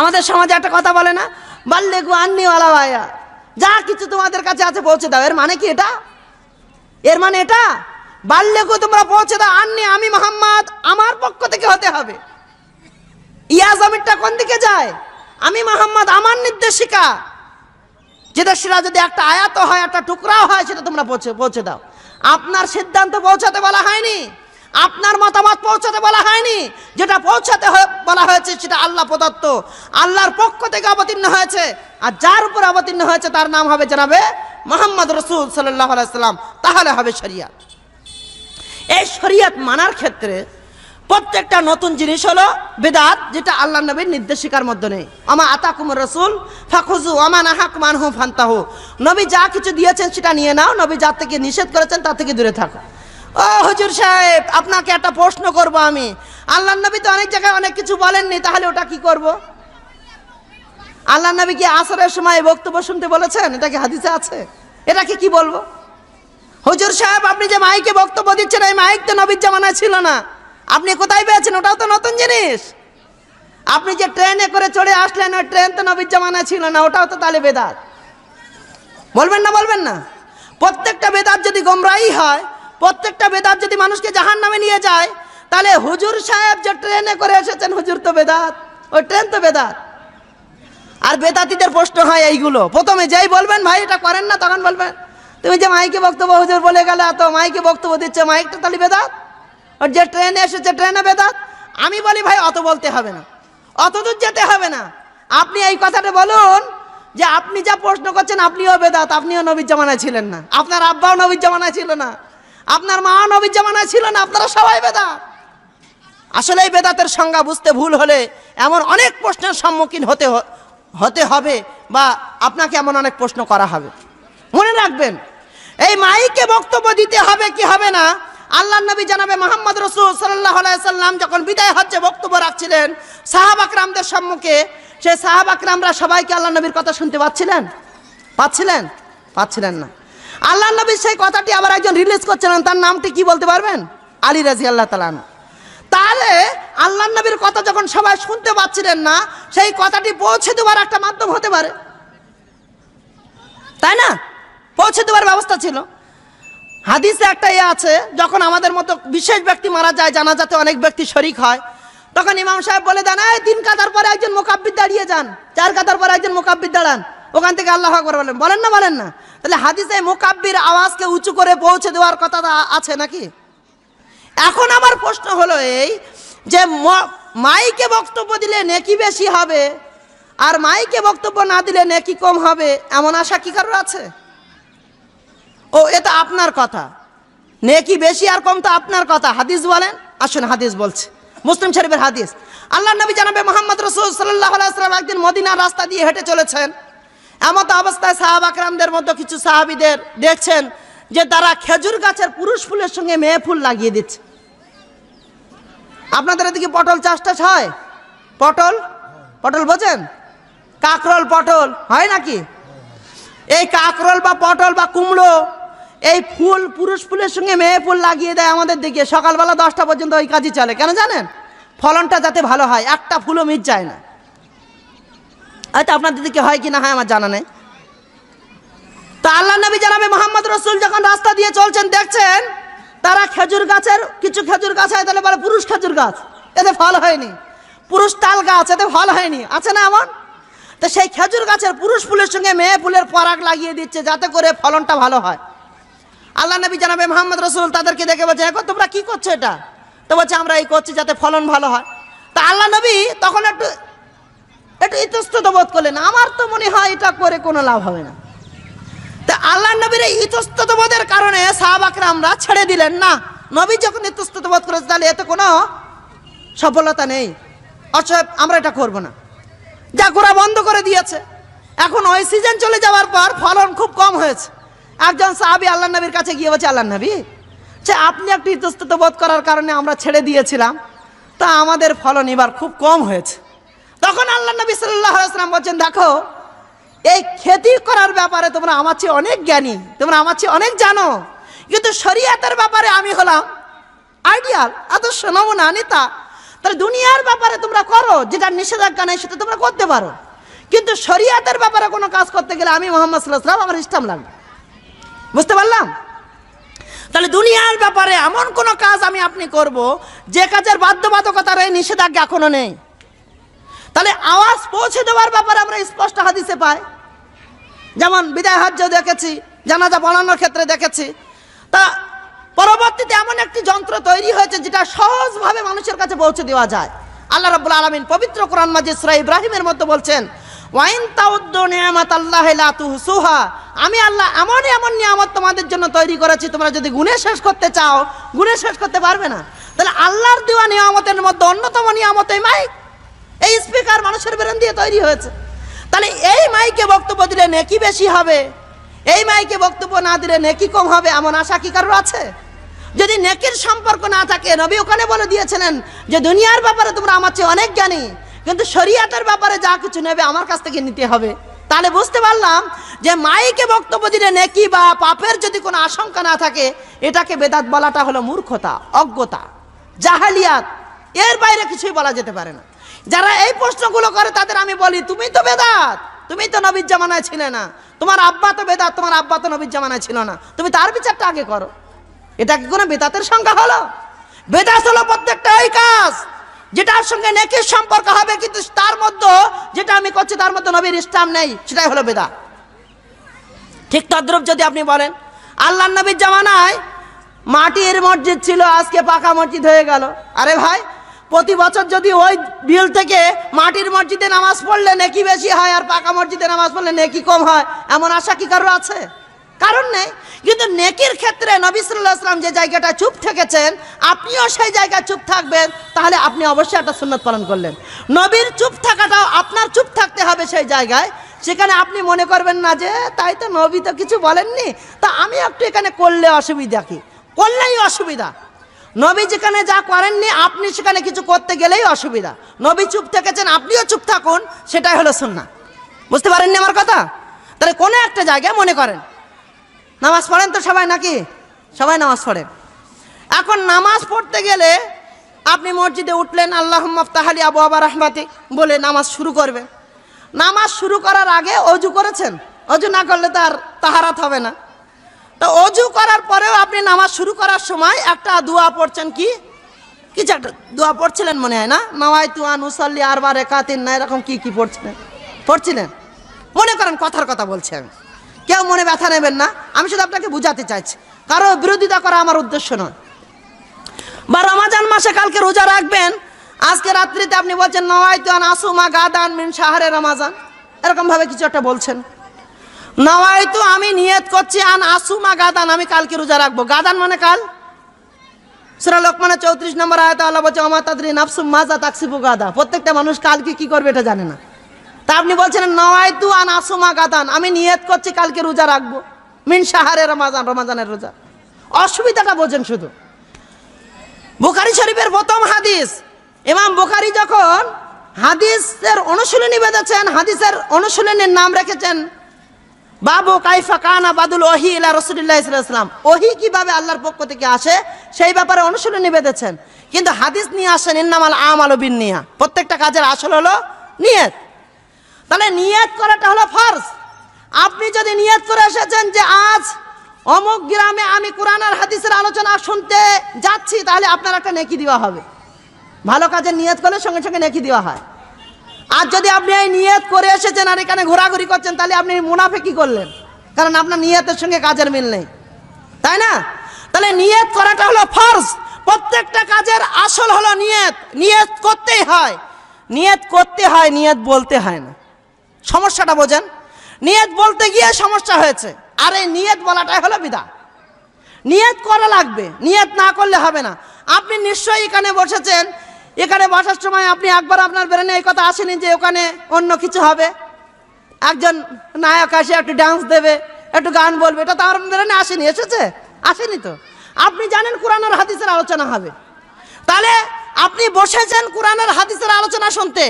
আমাদের সমাজে একটা কথা বলে না বললে গু আন্নিওয়ালা ভাইয়া যা কিছু তোমাদের কাছে আছে পৌঁছে দাও এর মানে কি এটা এর মানে এটা গু তোমরা পৌঁছে দাও আননি আমি মোহাম্মদ আমার পক্ষ থেকে হতে হবে ইয়াজ আমিরটা কোন দিকে যায় আমি মোহাম্মদ আমার নির্দেশিকা যেটা সেটা যদি একটা আয়াত হয় একটা টুকরাও হয় সেটা তোমরা পৌঁছে পৌঁছে দাও আপনার সিদ্ধান্ত পৌঁছাতে বলা হয়নি আপনার মতামত পৌঁছাতে বলা হয়নি যেটা পৌঁছাতে বলা হয়েছে সেটা আল্লাহ প্রদত্ত আল্লাহর পক্ষ থেকে অবতীর্ণ হয়েছে আর যার উপর অবতীর্ণ হয়েছে তার নাম হবে জানাবে মোহাম্মদ রসুল সাল্লাহ আলাইসাল্লাম তাহলে হবে শরিয়াত এই শরিয়াত মানার ক্ষেত্রে প্রত্যেকটা নতুন জিনিস হলো বেদাত যেটা আল্লাহ নবীর নির্দেশিকার মধ্যে নেই আমা আতাকুম রসুল ফাখুজু আমা নাহাকুম মানহু ফান্তাহু নবী যা কিছু দিয়েছেন সেটা নিয়ে নাও নবী যা থেকে নিষেধ করেছেন তা থেকে দূরে থাকো ও হুজুর সাহেব আপনাকে একটা প্রশ্ন করব আমি আল্লাহ নবী তো অনেক জায়গায় অনেক কিছু বলেননি তাহলে ওটা কি করব। আল্লাহ নবী কি আসরের সময় বক্তব্য শুনতে বলেছেন এটা কি হাদিসে আছে এটাকে কি বলবো হুজুর সাহেব আপনি যে মাইকে বক্তব্য দিচ্ছেন এই মাইক তো নবীর জামানায় ছিল না আপনি কোথায় পেয়েছেন ওটাও তো নতুন জিনিস আপনি যে ট্রেনে করে চড়ে আসলেন ওই ট্রেন তো নবীর জামানায় ছিল না ওটাও তো তাহলে বেদাত বলবেন না বলবেন না প্রত্যেকটা বেদাত যদি গোমরাই হয় প্রত্যেকটা বেদাত যদি মানুষকে জাহান নামে নিয়ে যায় তাহলে হুজুর সাহেব যে ট্রেনে করে এসেছেন হুজুর তো বেদাত ওই ট্রেন তো বেদাত আর বেদাতিদের প্রশ্ন হয় এইগুলো প্রথমে যেই বলবেন ভাই এটা করেন না তখন বলবেন তুমি যে মাইকে বক্তব্য হুজুর বলে গেলে তো মাইকে বক্তব্য দিচ্ছে মাইকটা তাহলে বেদাত আর যে ট্রেনে এসেছে ট্রেনে বেদাত আমি বলি ভাই অত বলতে হবে না অত দূর যেতে হবে না আপনি এই কথাটা বলুন যে আপনি যা প্রশ্ন করছেন আপনিও বেদাত আপনিও নবীর জামানায় ছিলেন না আপনার আব্বাও নবীর জামানায় ছিল না আপনার মা নবী জামানায় ছিল না আপনারা সবাই বেদাত আসলে এই বেদাতের সংজ্ঞা বুঝতে ভুল হলে এমন অনেক প্রশ্নের সম্মুখীন হতে হতে হবে বা আপনাকে এমন অনেক প্রশ্ন করা হবে মনে রাখবেন এই মাইকে বক্তব্য দিতে হবে কি হবে না আল্লাহ নবী জানাবে মোহাম্মদ রসুল সাল্লাহ সাল্লাম যখন বিদায় হচ্ছে বক্তব্য রাখছিলেন সাহাবাকরামদের সম্মুখে সে সাহাবাকরামরা সবাইকে আল্লাহ নবীর কথা শুনতে পাচ্ছিলেন পাচ্ছিলেন পাচ্ছিলেন না আল্লাহ নবী সেই কথাটি আবার একজন রিলিজ করছিলেন তার নামটি কি বলতে পারবেন আলী রাজি আল্লাহ তালান তাহলে আল্লাহ নবীর কথা যখন সবাই শুনতে পাচ্ছিলেন না সেই কথাটি পৌঁছে দেওয়ার একটা মাধ্যম হতে পারে তাই না পৌঁছে দেওয়ার ব্যবস্থা ছিল হাদিসে একটা ইয়ে আছে যখন আমাদের মতো বিশেষ ব্যক্তি মারা যায় জানা যাতে অনেক ব্যক্তি শরিক হয় তখন ইমাম সাহেব বলে দেন এই তিন কাতার পরে একজন মোকাব্বির দাঁড়িয়ে যান চার কাতার পরে একজন মোকাব্বির দাঁড়ান ওখান থেকে আল্লাহ আকবর বলেন বলেন না বলেন না তাহলে হাদিসে মোকাব্বির আওয়াজকে উঁচু করে পৌঁছে দেওয়ার কথা আছে নাকি এখন আমার প্রশ্ন হলো এই যে মাইকে বক্তব্য দিলে নেকি বেশি হবে আর মাইকে বক্তব্য না দিলে নেকি কম হবে এমন আশা কি কারোর আছে ও এটা আপনার কথা নেকি বেশি আর কম তো আপনার কথা হাদিস বলেন আসুন হাদিস বলছে মুসলিম শরীফের হাদিস আল্লাহ নবী জানাবে মোহাম্মদ রসুল সাল্লাহ সাল্লাম একদিন মদিনার রাস্তা দিয়ে হেঁটে চলেছেন এমত অবস্থায় সাহাব আকরামদের মতো কিছু সাহাবিদের দেখছেন যে তারা খেজুর গাছের পুরুষ ফুলের সঙ্গে মেয়ে ফুল লাগিয়ে দিচ্ছে আপনাদের এদিকে পটল চাষ টাস হয় পটল পটল বোঝেন কাকরল পটল হয় নাকি এই কাকরল বা পটল বা কুমড়ো এই ফুল পুরুষ ফুলের সঙ্গে মেয়ে ফুল লাগিয়ে দেয় আমাদের দিকে সকালবেলা দশটা পর্যন্ত ওই কাজই চলে কেন জানেন ফলনটা যাতে ভালো হয় একটা ফুলও মিট যায় না হয়তো আপনাদের দিকে হয় কি না হয় আমার জানা নেই তো আল্লাহ নবী জানাবে মোহাম্মদ রসুল যখন রাস্তা দিয়ে চলছেন দেখছেন তারা খেজুর গাছের কিছু খেজুর গাছ হয় তাহলে বলে পুরুষ খেজুর গাছ এতে ফল হয়নি পুরুষ তাল গাছ এতে ফল হয়নি আছে না এমন তো সেই খেজুর গাছের পুরুষ ফুলের সঙ্গে মেয়ে ফুলের পরাগ লাগিয়ে দিচ্ছে যাতে করে ফলনটা ভালো হয় আল্লাহ নবী জানাবে মোহাম্মদ রসুল তাদেরকে দেখে বলছে এখন তোমরা কি করছো এটা তো বলছে আমরা এই করছি যাতে ফলন ভালো হয় তা আল্লাহ নবী তখন একটু একটু ইতস্তত বোধ করলেন আমার তো মনে হয় এটা করে কোনো লাভ হবে না তা আল্লাহ নবীর এই ইতস্তত বোধের কারণে সাহাবাকরা আমরা ছেড়ে দিলেন না নবী যখন ইতস্তত বোধ করেছে তাহলে এতে কোনো সফলতা নেই অতএব আমরা এটা করব না যা করা বন্ধ করে দিয়েছে এখন ওই সিজন চলে যাওয়ার পর ফলন খুব কম হয়েছে একজন সাহাবি আল্লাহ নবীর কাছে গিয়ে বলছে আল্লাহ নবী যে আপনি একটু ইতস্তত বোধ করার কারণে আমরা ছেড়ে দিয়েছিলাম তা আমাদের ফলন এবার খুব কম হয়েছে তখন আল্লাহ নবী সাল্লাম বলছেন দেখো এই খেতি করার ব্যাপারে তোমরা আমার চেয়ে অনেক জ্ঞানী তোমরা আমার চেয়ে অনেক জানো কিন্তু শরিয়াতের ব্যাপারে আমি হলাম আইডিয়াল আদর্শ নমুনা নেতা তাহলে দুনিয়ার ব্যাপারে তোমরা করো যেটা নিষেধাজ্ঞা নেই সেটা তোমরা করতে পারো কিন্তু শরিয়াতের ব্যাপারে কোনো কাজ করতে গেলে আমি মোহাম্মদ সাল্লাহাম আমার ইসলাম লাগবে বুঝতে পারলাম তাহলে দুনিয়ার ব্যাপারে এমন কোনো কাজ আমি আপনি করব যে কাজের বাধ্যবাধকতার এই নিষেধাজ্ঞা এখনও নেই তাহলে আওয়াজ পৌঁছে দেওয়ার ব্যাপারে আমরা স্পষ্ট হাদিসে পাই যেমন বিদায় হাজ্য দেখেছি জানাজা পড়ানোর ক্ষেত্রে দেখেছি তা পরবর্তীতে এমন একটি যন্ত্র তৈরি হয়েছে যেটা সহজভাবে মানুষের কাছে পৌঁছে দেওয়া যায় আল্লাহ রব আলমিন পবিত্র কোরআন মাজিসরা ইব্রাহিমের মতো বলছেন ওয়াইন নিয়ামত আল্লাহ সুহা আমি আল্লাহ এমন এমন নিয়ামত তোমাদের জন্য তৈরি করেছি তোমরা যদি গুনে শেষ করতে চাও গুনে শেষ করতে পারবে না তাহলে আল্লাহর দেওয়া নিয়ামতের মধ্যে অন্যতম নিয়ামত এই মাইক এই স্পিকার মানুষের ব্রেন দিয়ে তৈরি হয়েছে তাহলে এই মাইকে বক্তব্য দিলে নেকি বেশি হবে এই মাইকে বক্তব্য না দিলে নেকি কম হবে এমন আশা কি কারোর আছে যদি নেকির সম্পর্ক না থাকে নবী ওখানে বলে দিয়েছিলেন যে দুনিয়ার ব্যাপারে তোমরা আমার চেয়ে অনেক জ্ঞানী কিন্তু শরিয়াতের ব্যাপারে যা কিছু নেবে আমার কাছ থেকে নিতে হবে তাহলে বুঝতে পারলাম যে মাইকে বক্তব্য দিলে নেকি বা পাপের যদি কোনো আশঙ্কা না থাকে এটাকে বেদাত বলাটা হলো মূর্খতা অজ্ঞতা জাহালিয়াত এর বাইরে কিছুই বলা যেতে পারে না যারা এই প্রশ্নগুলো করে তাদের আমি বলি তুমি তো বেদাত তুমি তো নবীর জামানায় ছিলে না তোমার আব্বা তো বেদাত তোমার আব্বা তো নবীর জামানায় ছিল না তুমি তার বিচারটা আগে করো এটা কি কোনো বেদাতের সংখ্যা হলো বেদাত হলো প্রত্যেকটা এই কাজ যেটার সঙ্গে নেকির সম্পর্ক হবে কিন্তু তার মধ্যে যেটা আমি করছি তার মধ্যে নবীর ইসলাম নেই সেটাই হলো বেদা ঠিক তদ্রুপ যদি আপনি বলেন আল্লাহ নবীর জামানায় মাটির মসজিদ ছিল আজকে পাকা মসজিদ হয়ে গেল আরে ভাই প্রতি বছর যদি ওই বিল থেকে মাটির মসজিদে নামাজ পড়লে নেকি বেশি হয় আর পাকা মসজিদে নামাজ পড়লে নেকি কম হয় এমন আশা কি কারো আছে কারণ নেই কিন্তু নেকির ক্ষেত্রে নবী সাল্লাহ যে জায়গাটা চুপ থেকেছেন আপনিও সেই জায়গায় চুপ থাকবেন তাহলে আপনি অবশ্যই একটা সুন্নত পালন করলেন নবীর চুপ থাকাটাও আপনার চুপ থাকতে হবে সেই জায়গায় সেখানে আপনি মনে করবেন না যে তাই তো নবী তো কিছু বলেননি তা আমি একটু এখানে করলে অসুবিধা কি করলেই অসুবিধা নবী যেখানে যা করেননি আপনি সেখানে কিছু করতে গেলেই অসুবিধা নবী চুপ থেকেছেন আপনিও চুপ থাকুন সেটাই হলো সুন্না বুঝতে পারেননি আমার কথা তাহলে কোনো একটা জায়গায় মনে করেন নামাজ পড়েন তো সবাই নাকি সবাই নামাজ পড়েন এখন নামাজ পড়তে গেলে আপনি মসজিদে উঠলেন আল্লাহ তাহালি আবু আবার রহমাতি বলে নামাজ শুরু করবে নামাজ শুরু করার আগে অজু করেছেন অজু না করলে তার তাহারাত হবে না তা অজু করার পরেও আপনি নামাজ শুরু করার সময় একটা দোয়া পড়ছেন কি কিছু একটা দোয়া পড়ছিলেন মনে হয় না মাওয়াই তুয়ান আর বার একাতিন না এরকম কী কী পড়ছিলেন পড়ছিলেন মনে করেন কথার কথা বলছি আমি কেউ মনে ব্যথা নেবেন না আমি শুধু আপনাকে বুঝাতে চাইছি কারো বিরোধিতা করা আমার উদ্দেশ্য নয় বা রমাজান মাসে কালকে রোজা রাখবেন আজকে রাত্রিতে আপনি বলছেন নওয়াই তুয়ান আসুমা গাদান মিন শাহরে রমাজান এরকমভাবে কিছু একটা বলছেন নাওয়াই তো আমি নিয়ত করছি আন আসুমা গাদান আমি কালকে রোজা রাখবো গাদান মানে কাল সেরা লোকমানে চৌত্রিশ নম্বর আয়তা আল্লাহ বলছে আমার তাদের নাফসুম মাজা তাকসিবু গাদা প্রত্যেকটা মানুষ কালকে কি করবে এটা জানে না তা আপনি বলছেন নওয়াই তু আন আসুমা গাদান আমি নিয়ত করছি কালকে রোজা রাখবো মিন সাহারে রমাজান রমাজানের রোজা অসুবিধাটা বোঝেন শুধু বুখারি শরীফের প্রথম হাদিস ইমাম বুখারি যখন হাদিসের অনুশীলনী বেঁধেছেন হাদিসের অনুশীলনীর নাম রেখেছেন বাবু কাইফা কানা বাদুল ওহি ইলা রসুল্লাহ ইসলাম ওহি কিভাবে আল্লাহর পক্ষ থেকে আসে সেই ব্যাপারে অনুশীলন নিবেদেছেন কিন্তু হাদিস নিয়ে আসেন ইন্নামাল আম আলবিন নিয়া প্রত্যেকটা কাজের আসল হলো নিয়ত তাহলে নিয়ত করাটা হলো ফর্জ আপনি যদি নিয়ত করে এসেছেন যে আজ অমুক গ্রামে আমি আর হাদিসের আলোচনা শুনতে যাচ্ছি তাহলে আপনার একটা নেকি দেওয়া হবে ভালো কাজের নিয়ত করলে সঙ্গে সঙ্গে নেকি দেওয়া হয় আর যদি আপনি এই নিয়ত করে এসেছেন আর এখানে ঘোরাঘুরি করছেন তাহলে আপনি মুনাফে কি করলেন কারণ আপনার নিয়তের সঙ্গে কাজের মিল নেই তাই না তাহলে নিয়ত করাটা হলো ফর্জ প্রত্যেকটা কাজের আসল হলো নিয়ত নিয়ত করতেই হয় নিয়ত করতে হয় নিয়ত বলতে হয় না সমস্যাটা বোঝেন নিয়ত বলতে গিয়ে সমস্যা হয়েছে আর এই নিয়ত বলাটাই হলো বিদা নিয়ত করা লাগবে নিয়ত না করলে হবে না আপনি নিশ্চয়ই এখানে বসেছেন এখানে বসার সময় আপনি একবার আপনার ব্রেনে এই কথা আসেনি যে ওখানে অন্য কিছু হবে একজন নায়ক আসে একটু ডান্স দেবে একটু গান বলবে এটা তো আপনার ব্রেনে আসেনি এসেছে আসেনি তো আপনি জানেন কোরআনের হাদিসের আলোচনা হবে তাহলে আপনি বসেছেন কোরআনের হাদিসের আলোচনা শুনতে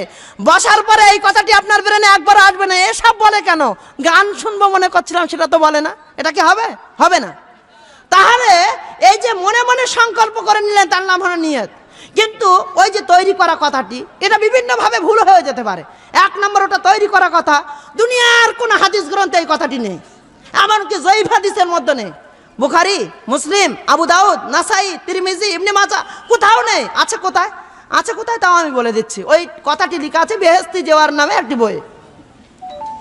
বসার পরে এই কথাটি আপনার ব্রেনে একবার আসবে না এসব বলে কেন গান শুনবো মনে করছিলাম সেটা তো বলে না এটা কি হবে হবে না তাহলে এই যে মনে মনে সংকল্প করে নিলেন তার নাম হলো নিয়ত কিন্তু ওই যে তৈরি করা কথাটি এটা বিভিন্নভাবে ভুল হয়ে যেতে পারে এক নম্বর ওটা তৈরি করা কথা দুনিয়ার কোনো হাদিস গ্রন্থে এই কথাটি নেই এমনকি জৈব হাদিসের মধ্যে নেই বুখারি মুসলিম আবু দাউদ নাসাই তিরমিজি ইমনি মাজা কোথাও নেই আছে কোথায় আছে কোথায় তাও আমি বলে দিচ্ছি ওই কথাটি লেখা আছে বেহেস্তি দেওয়ার নামে একটি বই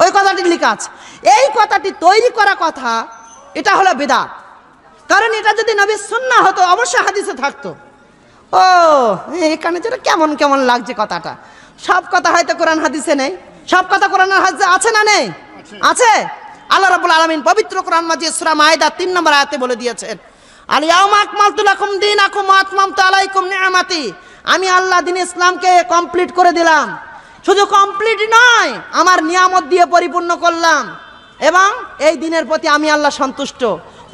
ওই কথাটি লেখা আছে এই কথাটি তৈরি করা কথা এটা হলো বেদাত কারণ এটা যদি নবী সুন্না হতো অবশ্যই হাদিসে থাকতো ও এখানে যেটা কেমন কেমন লাগছে কথাটা সব কথা হয়তো কোরআন হাদিসে নেই সব কথা কোরআন হাদিসে আছে না নেই আছে আল্লাহ রাবুল আলমিন পবিত্র কোরআন মাঝে সুরা মায়দা তিন নম্বর আয়াতে বলে দিয়েছেন আলিয়াম আকমাল তুলাকুম দিন আকুম আতমাম তালাইকুম নিয়ামাতি আমি আল্লাহ দিন ইসলামকে কমপ্লিট করে দিলাম শুধু কমপ্লিট নয় আমার নিয়ামত দিয়ে পরিপূর্ণ করলাম এবং এই দিনের প্রতি আমি আল্লাহ সন্তুষ্ট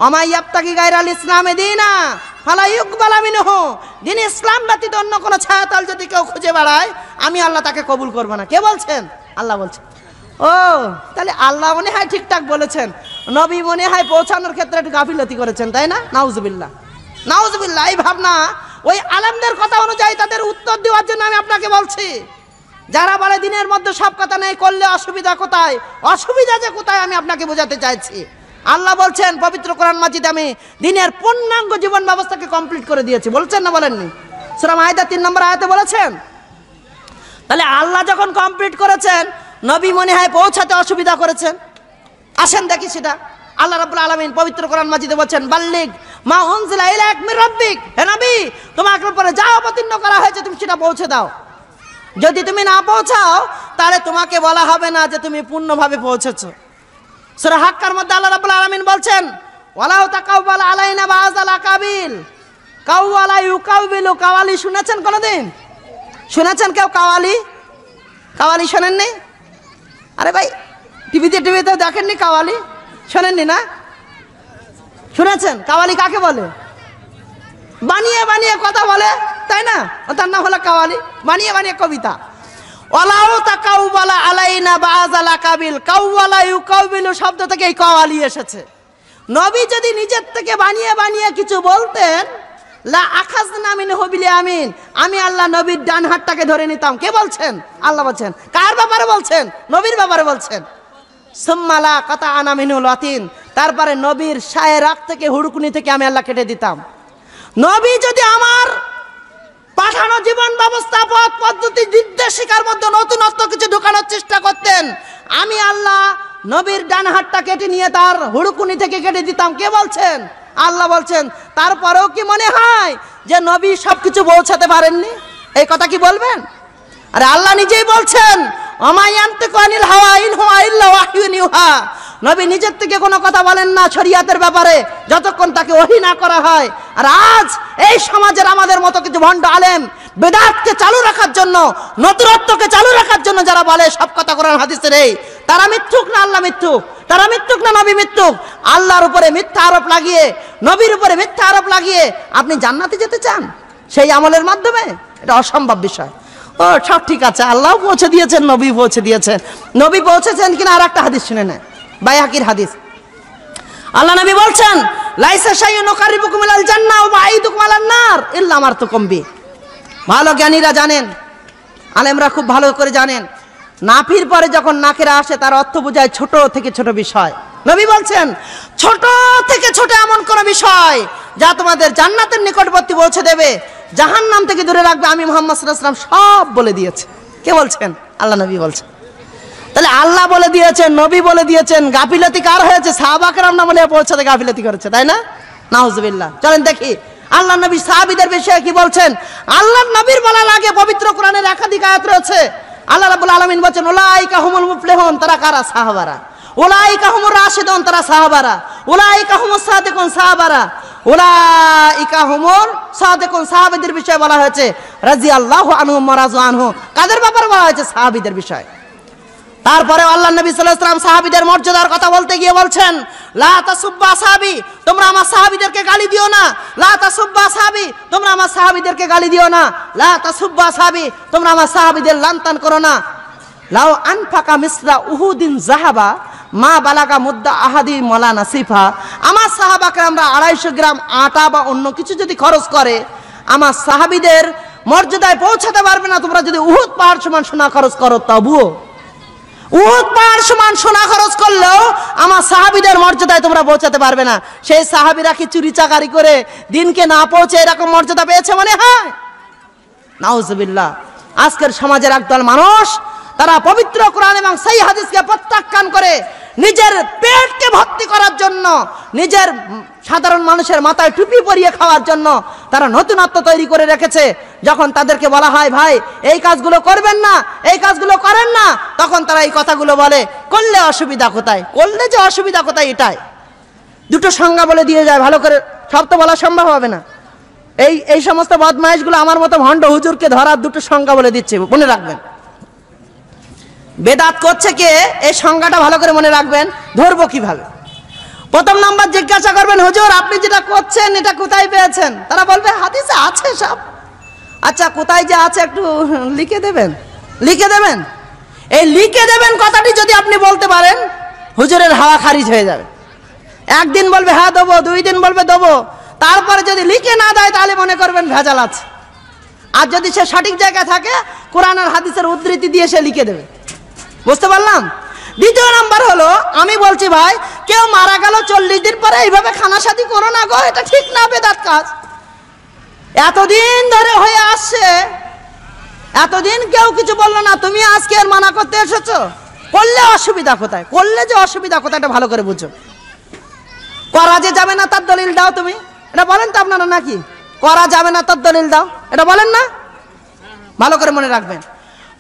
অমাইয়াপ্তাকি গায়রাল ইসলামে দিনা ফালাইকবালামিনহ দিন ইসলাম ব্যতীত অন্য কোনো ছায়াতাল যদি কেউ খুঁজে বেড়ায় আমি আল্লাহ তাকে কবুল করবো না কে বলছেন আল্লাহ বলছেন ও তাহলে আল্লাহ মনে হয় ঠিকঠাক বলেছেন নবী মনে হয় পৌঁছানোর ক্ষেত্রে একটু গাফিলতি করেছেন তাই না নাউজবিল্লা নাউজবিল্লা এই ভাবনা ওই আলামদের কথা অনুযায়ী তাদের উত্তর দেওয়ার জন্য আমি আপনাকে বলছি যারা বলে দিনের মধ্যে সব কথা নেই করলে অসুবিধা কোথায় অসুবিধা যে কোথায় আমি আপনাকে বোঝাতে চাইছি আল্লাহ বলছেন পবিত্র কোরআন মাজিদ আমি দিনের পূর্ণাঙ্গ জীবন ব্যবস্থাকে কমপ্লিট করে দিয়েছি বলছেন না বলেননি সুরাম আয়দা তিন নম্বর আয়তে বলেছেন তাহলে আল্লাহ যখন কমপ্লিট করেছেন নবী মনে হয় পৌঁছাতে অসুবিধা করেছেন আসেন দেখি সেটা আল্লাহ রাবুল আলামিন পবিত্র কোরআন মাজিদে বলছেন বাল্লিক মা হনজিলা ইলাইক মির হে নবী তোমাকে উপরে যা অবতীর্ণ করা হয়েছে তুমি সেটা পৌঁছে দাও যদি তুমি না পৌঁছাও তাহলে তোমাকে বলা হবে না যে তুমি পূর্ণভাবে পৌঁছেছো সুরা হাক্কার মধ্যে আল্লাহ রাব্বুল আলামিন বলছেন ওয়ালাউ তাকাওবাল আলাইনা বাযাল আকাবিল কাওয়ালা ইউকাউবিলু কাওয়ালি শুনেছেন কোনোদিন শুনেছেন কেউ কাওয়ালি কাওয়ালি শোনেননি আরে ভাই টিভিতে টিভিতে দেখেননি কাওয়ালি শোনেননি না শুনেছেন কাওয়ালি কাকে বলে বানিয়ে বানিয়ে কথা বলে তাই না তার নাম হলো কাওয়ালি বানিয়ে বানিয়ে কবিতা শব্দ থেকে এই কওয়ালি এসেছে নবী যদি নিজের থেকে বানিয়ে বানিয়ে কিছু বলতেন লা আখাজ নামিন হবিলি আমিন আমি আল্লাহ নবীর ডান হাতটাকে ধরে নিতাম কে বলছেন আল্লাহ বলছেন কার ব্যাপারে বলছেন নবীর ব্যাপারে বলছেন সোম্মালা কাতা আনামিনুল আতিন তারপরে নবীর সায়ের রাগ থেকে হুড়কুনি থেকে আমি আল্লাহ কেটে দিতাম নবী যদি আমার পাঠানো জীবন ব্যবস্থা পথ পদ্ধতি নির্দেশিকার মধ্যে নতুনত্ব কিছু ঢোকানোর চেষ্টা করতেন আমি আল্লাহ নবীর ডান হাতটা কেটে নিয়ে তার হুড়কুনি থেকে কেটে দিতাম কে বলছেন আল্লাহ বলছেন তারপরেও কি মনে হয় যে নবী সব কিছু পৌঁছাতে পারেননি এই কথা কি বলবেন আরে আল্লাহ নিজেই বলছেন অমায়ান্তে অনিল হাওয়া ইন হুয়া ইল্লা ওয়াহিউন ইউহা নবী নিজের থেকে কোনো কথা বলেন না শরিয়াতের ব্যাপারে যতক্ষণ তাকে ওহি না করা হয় আর আজ এই সমাজের আমাদের মতো কিছু ভণ্ড আলেম বেদাতকে চালু রাখার জন্য নতুনত্বকে চালু রাখার জন্য যারা বলে সব কথা করেন হাদিসের এই তারা মিথ্যুক না আল্লাহ মিথ্যুক তারা মিথ্যুক না নবী মিথ্যুক আল্লাহর উপরে মিথ্যা আরোপ লাগিয়ে নবীর উপরে মিথ্যা আরোপ লাগিয়ে আপনি জান্নাতে যেতে চান সেই আমলের মাধ্যমে এটা অসম্ভব বিষয় ও সব ঠিক আছে আল্লাহ পৌঁছে দিয়েছেন নবী পৌঁছে দিয়েছেন নবী পৌঁছেছেন কিনা আর একটা হাদিস শুনে নেয় বায়াকির হাদিস আল্লাহ নবী বলছেন লাইসা শাইউন উকারিবুকুম ইলাল জান্নাহ ওয়া আইদুকুম আলান নার ইল্লা তো বি ভালো জ্ঞানীরা জানেন আলেমরা খুব ভালো করে জানেন নাফির পরে যখন নাকেরা আসে তার অর্থ বোঝায় ছোট থেকে ছোট বিষয় নবী বলছেন ছোট থেকে ছোট এমন কোন বিষয় যা তোমাদের জান্নাতের নিকটবর্তী পৌঁছে দেবে জাহান নাম থেকে দূরে রাখবে আমি মোহাম্মদ সাল্লাহ সব বলে দিয়েছে কে বলছেন আল্লাহ নবী বলছেন তাহলে আল্লাহ বলে দিয়েছেন নবী বলে দিয়েছেন গাফিলতি কার হয়েছে সাহাবাকরাম না বলে পৌঁছাতে গাফিলতি করেছে তাই না নাউজবিল্লাহ চলেন দেখি আল্লাহ নবী সাহাবিদের বিষয়ে কি বলছেন আল্লাহ নবীর বলা আগে পবিত্র কোরআনের একাধিক আয়াত রয়েছে আল্লাহ রাবুল আলমিন বলছেন ওলাইকা হুমুল মুফলেহন তারা কারা সাহাবারা ওলাইকা হুমুর রাশেদন তারা সাহাবারা ওলাইকা হুমুর সাদেকন সাহাবারা ওলাইকা হুমুর সাদেকন সাহাবিদের বিষয়ে বলা হয়েছে রাজি আল্লাহ আনহু মরাজু আনহু কাদের ব্যাপারে বলা হয়েছে সাহাবিদের বিষয়ে তারপরে আল্লাহ নবী সাল্লাম সাহাবিদের মর্যাদার কথা বলতে গিয়ে বলছেন লা সুব্বা সাহাবি তোমরা আমার সাহাবিদেরকে গালি দিও না লা সুব্বা সাহাবি তোমরা আমার সাহাবিদেরকে গালি দিও না লা সুব্বা সাহাবি তোমরা আমার সাহাবিদের লানতান করো না লাও আনফাকা মিসরা উহুদিন জাহাবা মা বালাকা মুদ্দা আহাদি মলা নাসিফা আমার সাহাবাকে আমরা আড়াইশো গ্রাম আটা বা অন্য কিছু যদি খরচ করে আমার সাহাবিদের মর্যাদায় পৌঁছাতে পারবে না তোমরা যদি উহুদ পাহাড় সমান সোনা খরচ করো তবুও উহুদ পাহাড় সমান সোনা খরচ করলেও আমার সাহাবিদের মর্যাদায় তোমরা পৌঁছাতে পারবে না সেই সাহাবিরা কি চুরি চাকারি করে দিনকে না পৌঁছে এরকম মর্যাদা পেয়েছে মনে হয় নাউজবিল্লা আজকের সমাজের একদল মানুষ তারা পবিত্র কোরআন এবং সেই হাদিসকে প্রত্যাখ্যান করে নিজের পেটকে ভর্তি করার জন্য নিজের সাধারণ মানুষের মাথায় টুপি পরিয়ে খাওয়ার জন্য তারা নতুনত্ব তৈরি করে রেখেছে যখন তাদেরকে বলা হয় ভাই এই কাজগুলো করবেন না এই কাজগুলো করেন না তখন তারা এই কথাগুলো বলে করলে অসুবিধা কোথায় করলে যে অসুবিধা কোথায় এটাই দুটো সংজ্ঞা বলে দিয়ে যায় ভালো করে সব তো বলা সম্ভব হবে না এই এই সমস্ত বদমাইশগুলো আমার মতো ভণ্ড হুজুরকে ধরার দুটো সংজ্ঞা বলে দিচ্ছে মনে রাখবেন বেদাত করছে কে এই সংজ্ঞাটা ভালো করে মনে রাখবেন ধরবো কিভাবে প্রথম নাম্বার জিজ্ঞাসা করবেন হুজুর আপনি যেটা করছেন এটা কোথায় পেয়েছেন তারা বলবে হাদিসে আছে সব আচ্ছা কোথায় যে আছে একটু লিখে দেবেন লিখে দেবেন এই লিখে দেবেন কথাটি যদি আপনি বলতে পারেন হুজুরের হাওয়া খারিজ হয়ে যাবে একদিন বলবে হ্যাঁ দেবো দুই দিন বলবে দেবো তারপরে যদি লিখে না দেয় তাহলে মনে করবেন ভেজাল আছে আর যদি সে সঠিক জায়গায় থাকে কোরআন আর হাদিসের উদ্ধৃতি দিয়ে সে লিখে দেবে বুঝতে পারলাম দ্বিতীয় নাম্বার হলো আমি বলছি ভাই কেউ মারা গেল চল্লিশ দিন পরে এইভাবে সাথী করো না গো এটা ঠিক না বেদার কাজ এতদিন ধরে হয়ে আসছে এতদিন কেউ কিছু বললো না তুমি আজকে আর মানা করতে এসেছো করলে অসুবিধা কোথায় করলে যে অসুবিধা কোথায় এটা ভালো করে বুঝো করা যে যাবে না তার দলিল দাও তুমি এটা বলেন তো আপনারা নাকি করা যাবে না তার দলিল দাও এটা বলেন না ভালো করে মনে রাখবেন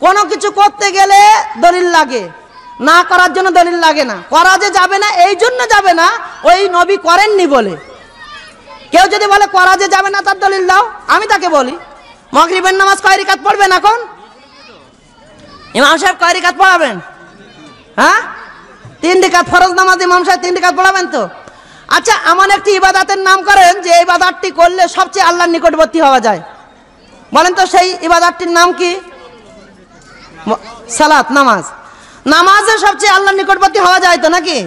কোনো কিছু করতে গেলে দলিল লাগে না করার জন্য দলিল লাগে না করা যে যাবে না এই জন্য যাবে না ওই নবী করেননি বলে কেউ যদি বলে করা যে যাবে না তার দলিল দাও আমি তাকে বলি মগরিবের নামাজ কয় রিকাত পড়বেন এখন ইমাম সাহেব কয় রিকাত পড়াবেন হ্যাঁ তিন রিকাত ফরজ নামাজ ইমাম সাহেব তিন ডিকাত পড়াবেন তো আচ্ছা এমন একটি ইবাদাতের নাম করেন যে ইবাদাতটি করলে সবচেয়ে আল্লাহর নিকটবর্তী হওয়া যায় বলেন তো সেই ইবাদাতটির নাম কি সালাত নামাজ নামাজে সবচেয়ে আল্লাহ নিকটবর্তী হওয়া যায় তো নাকি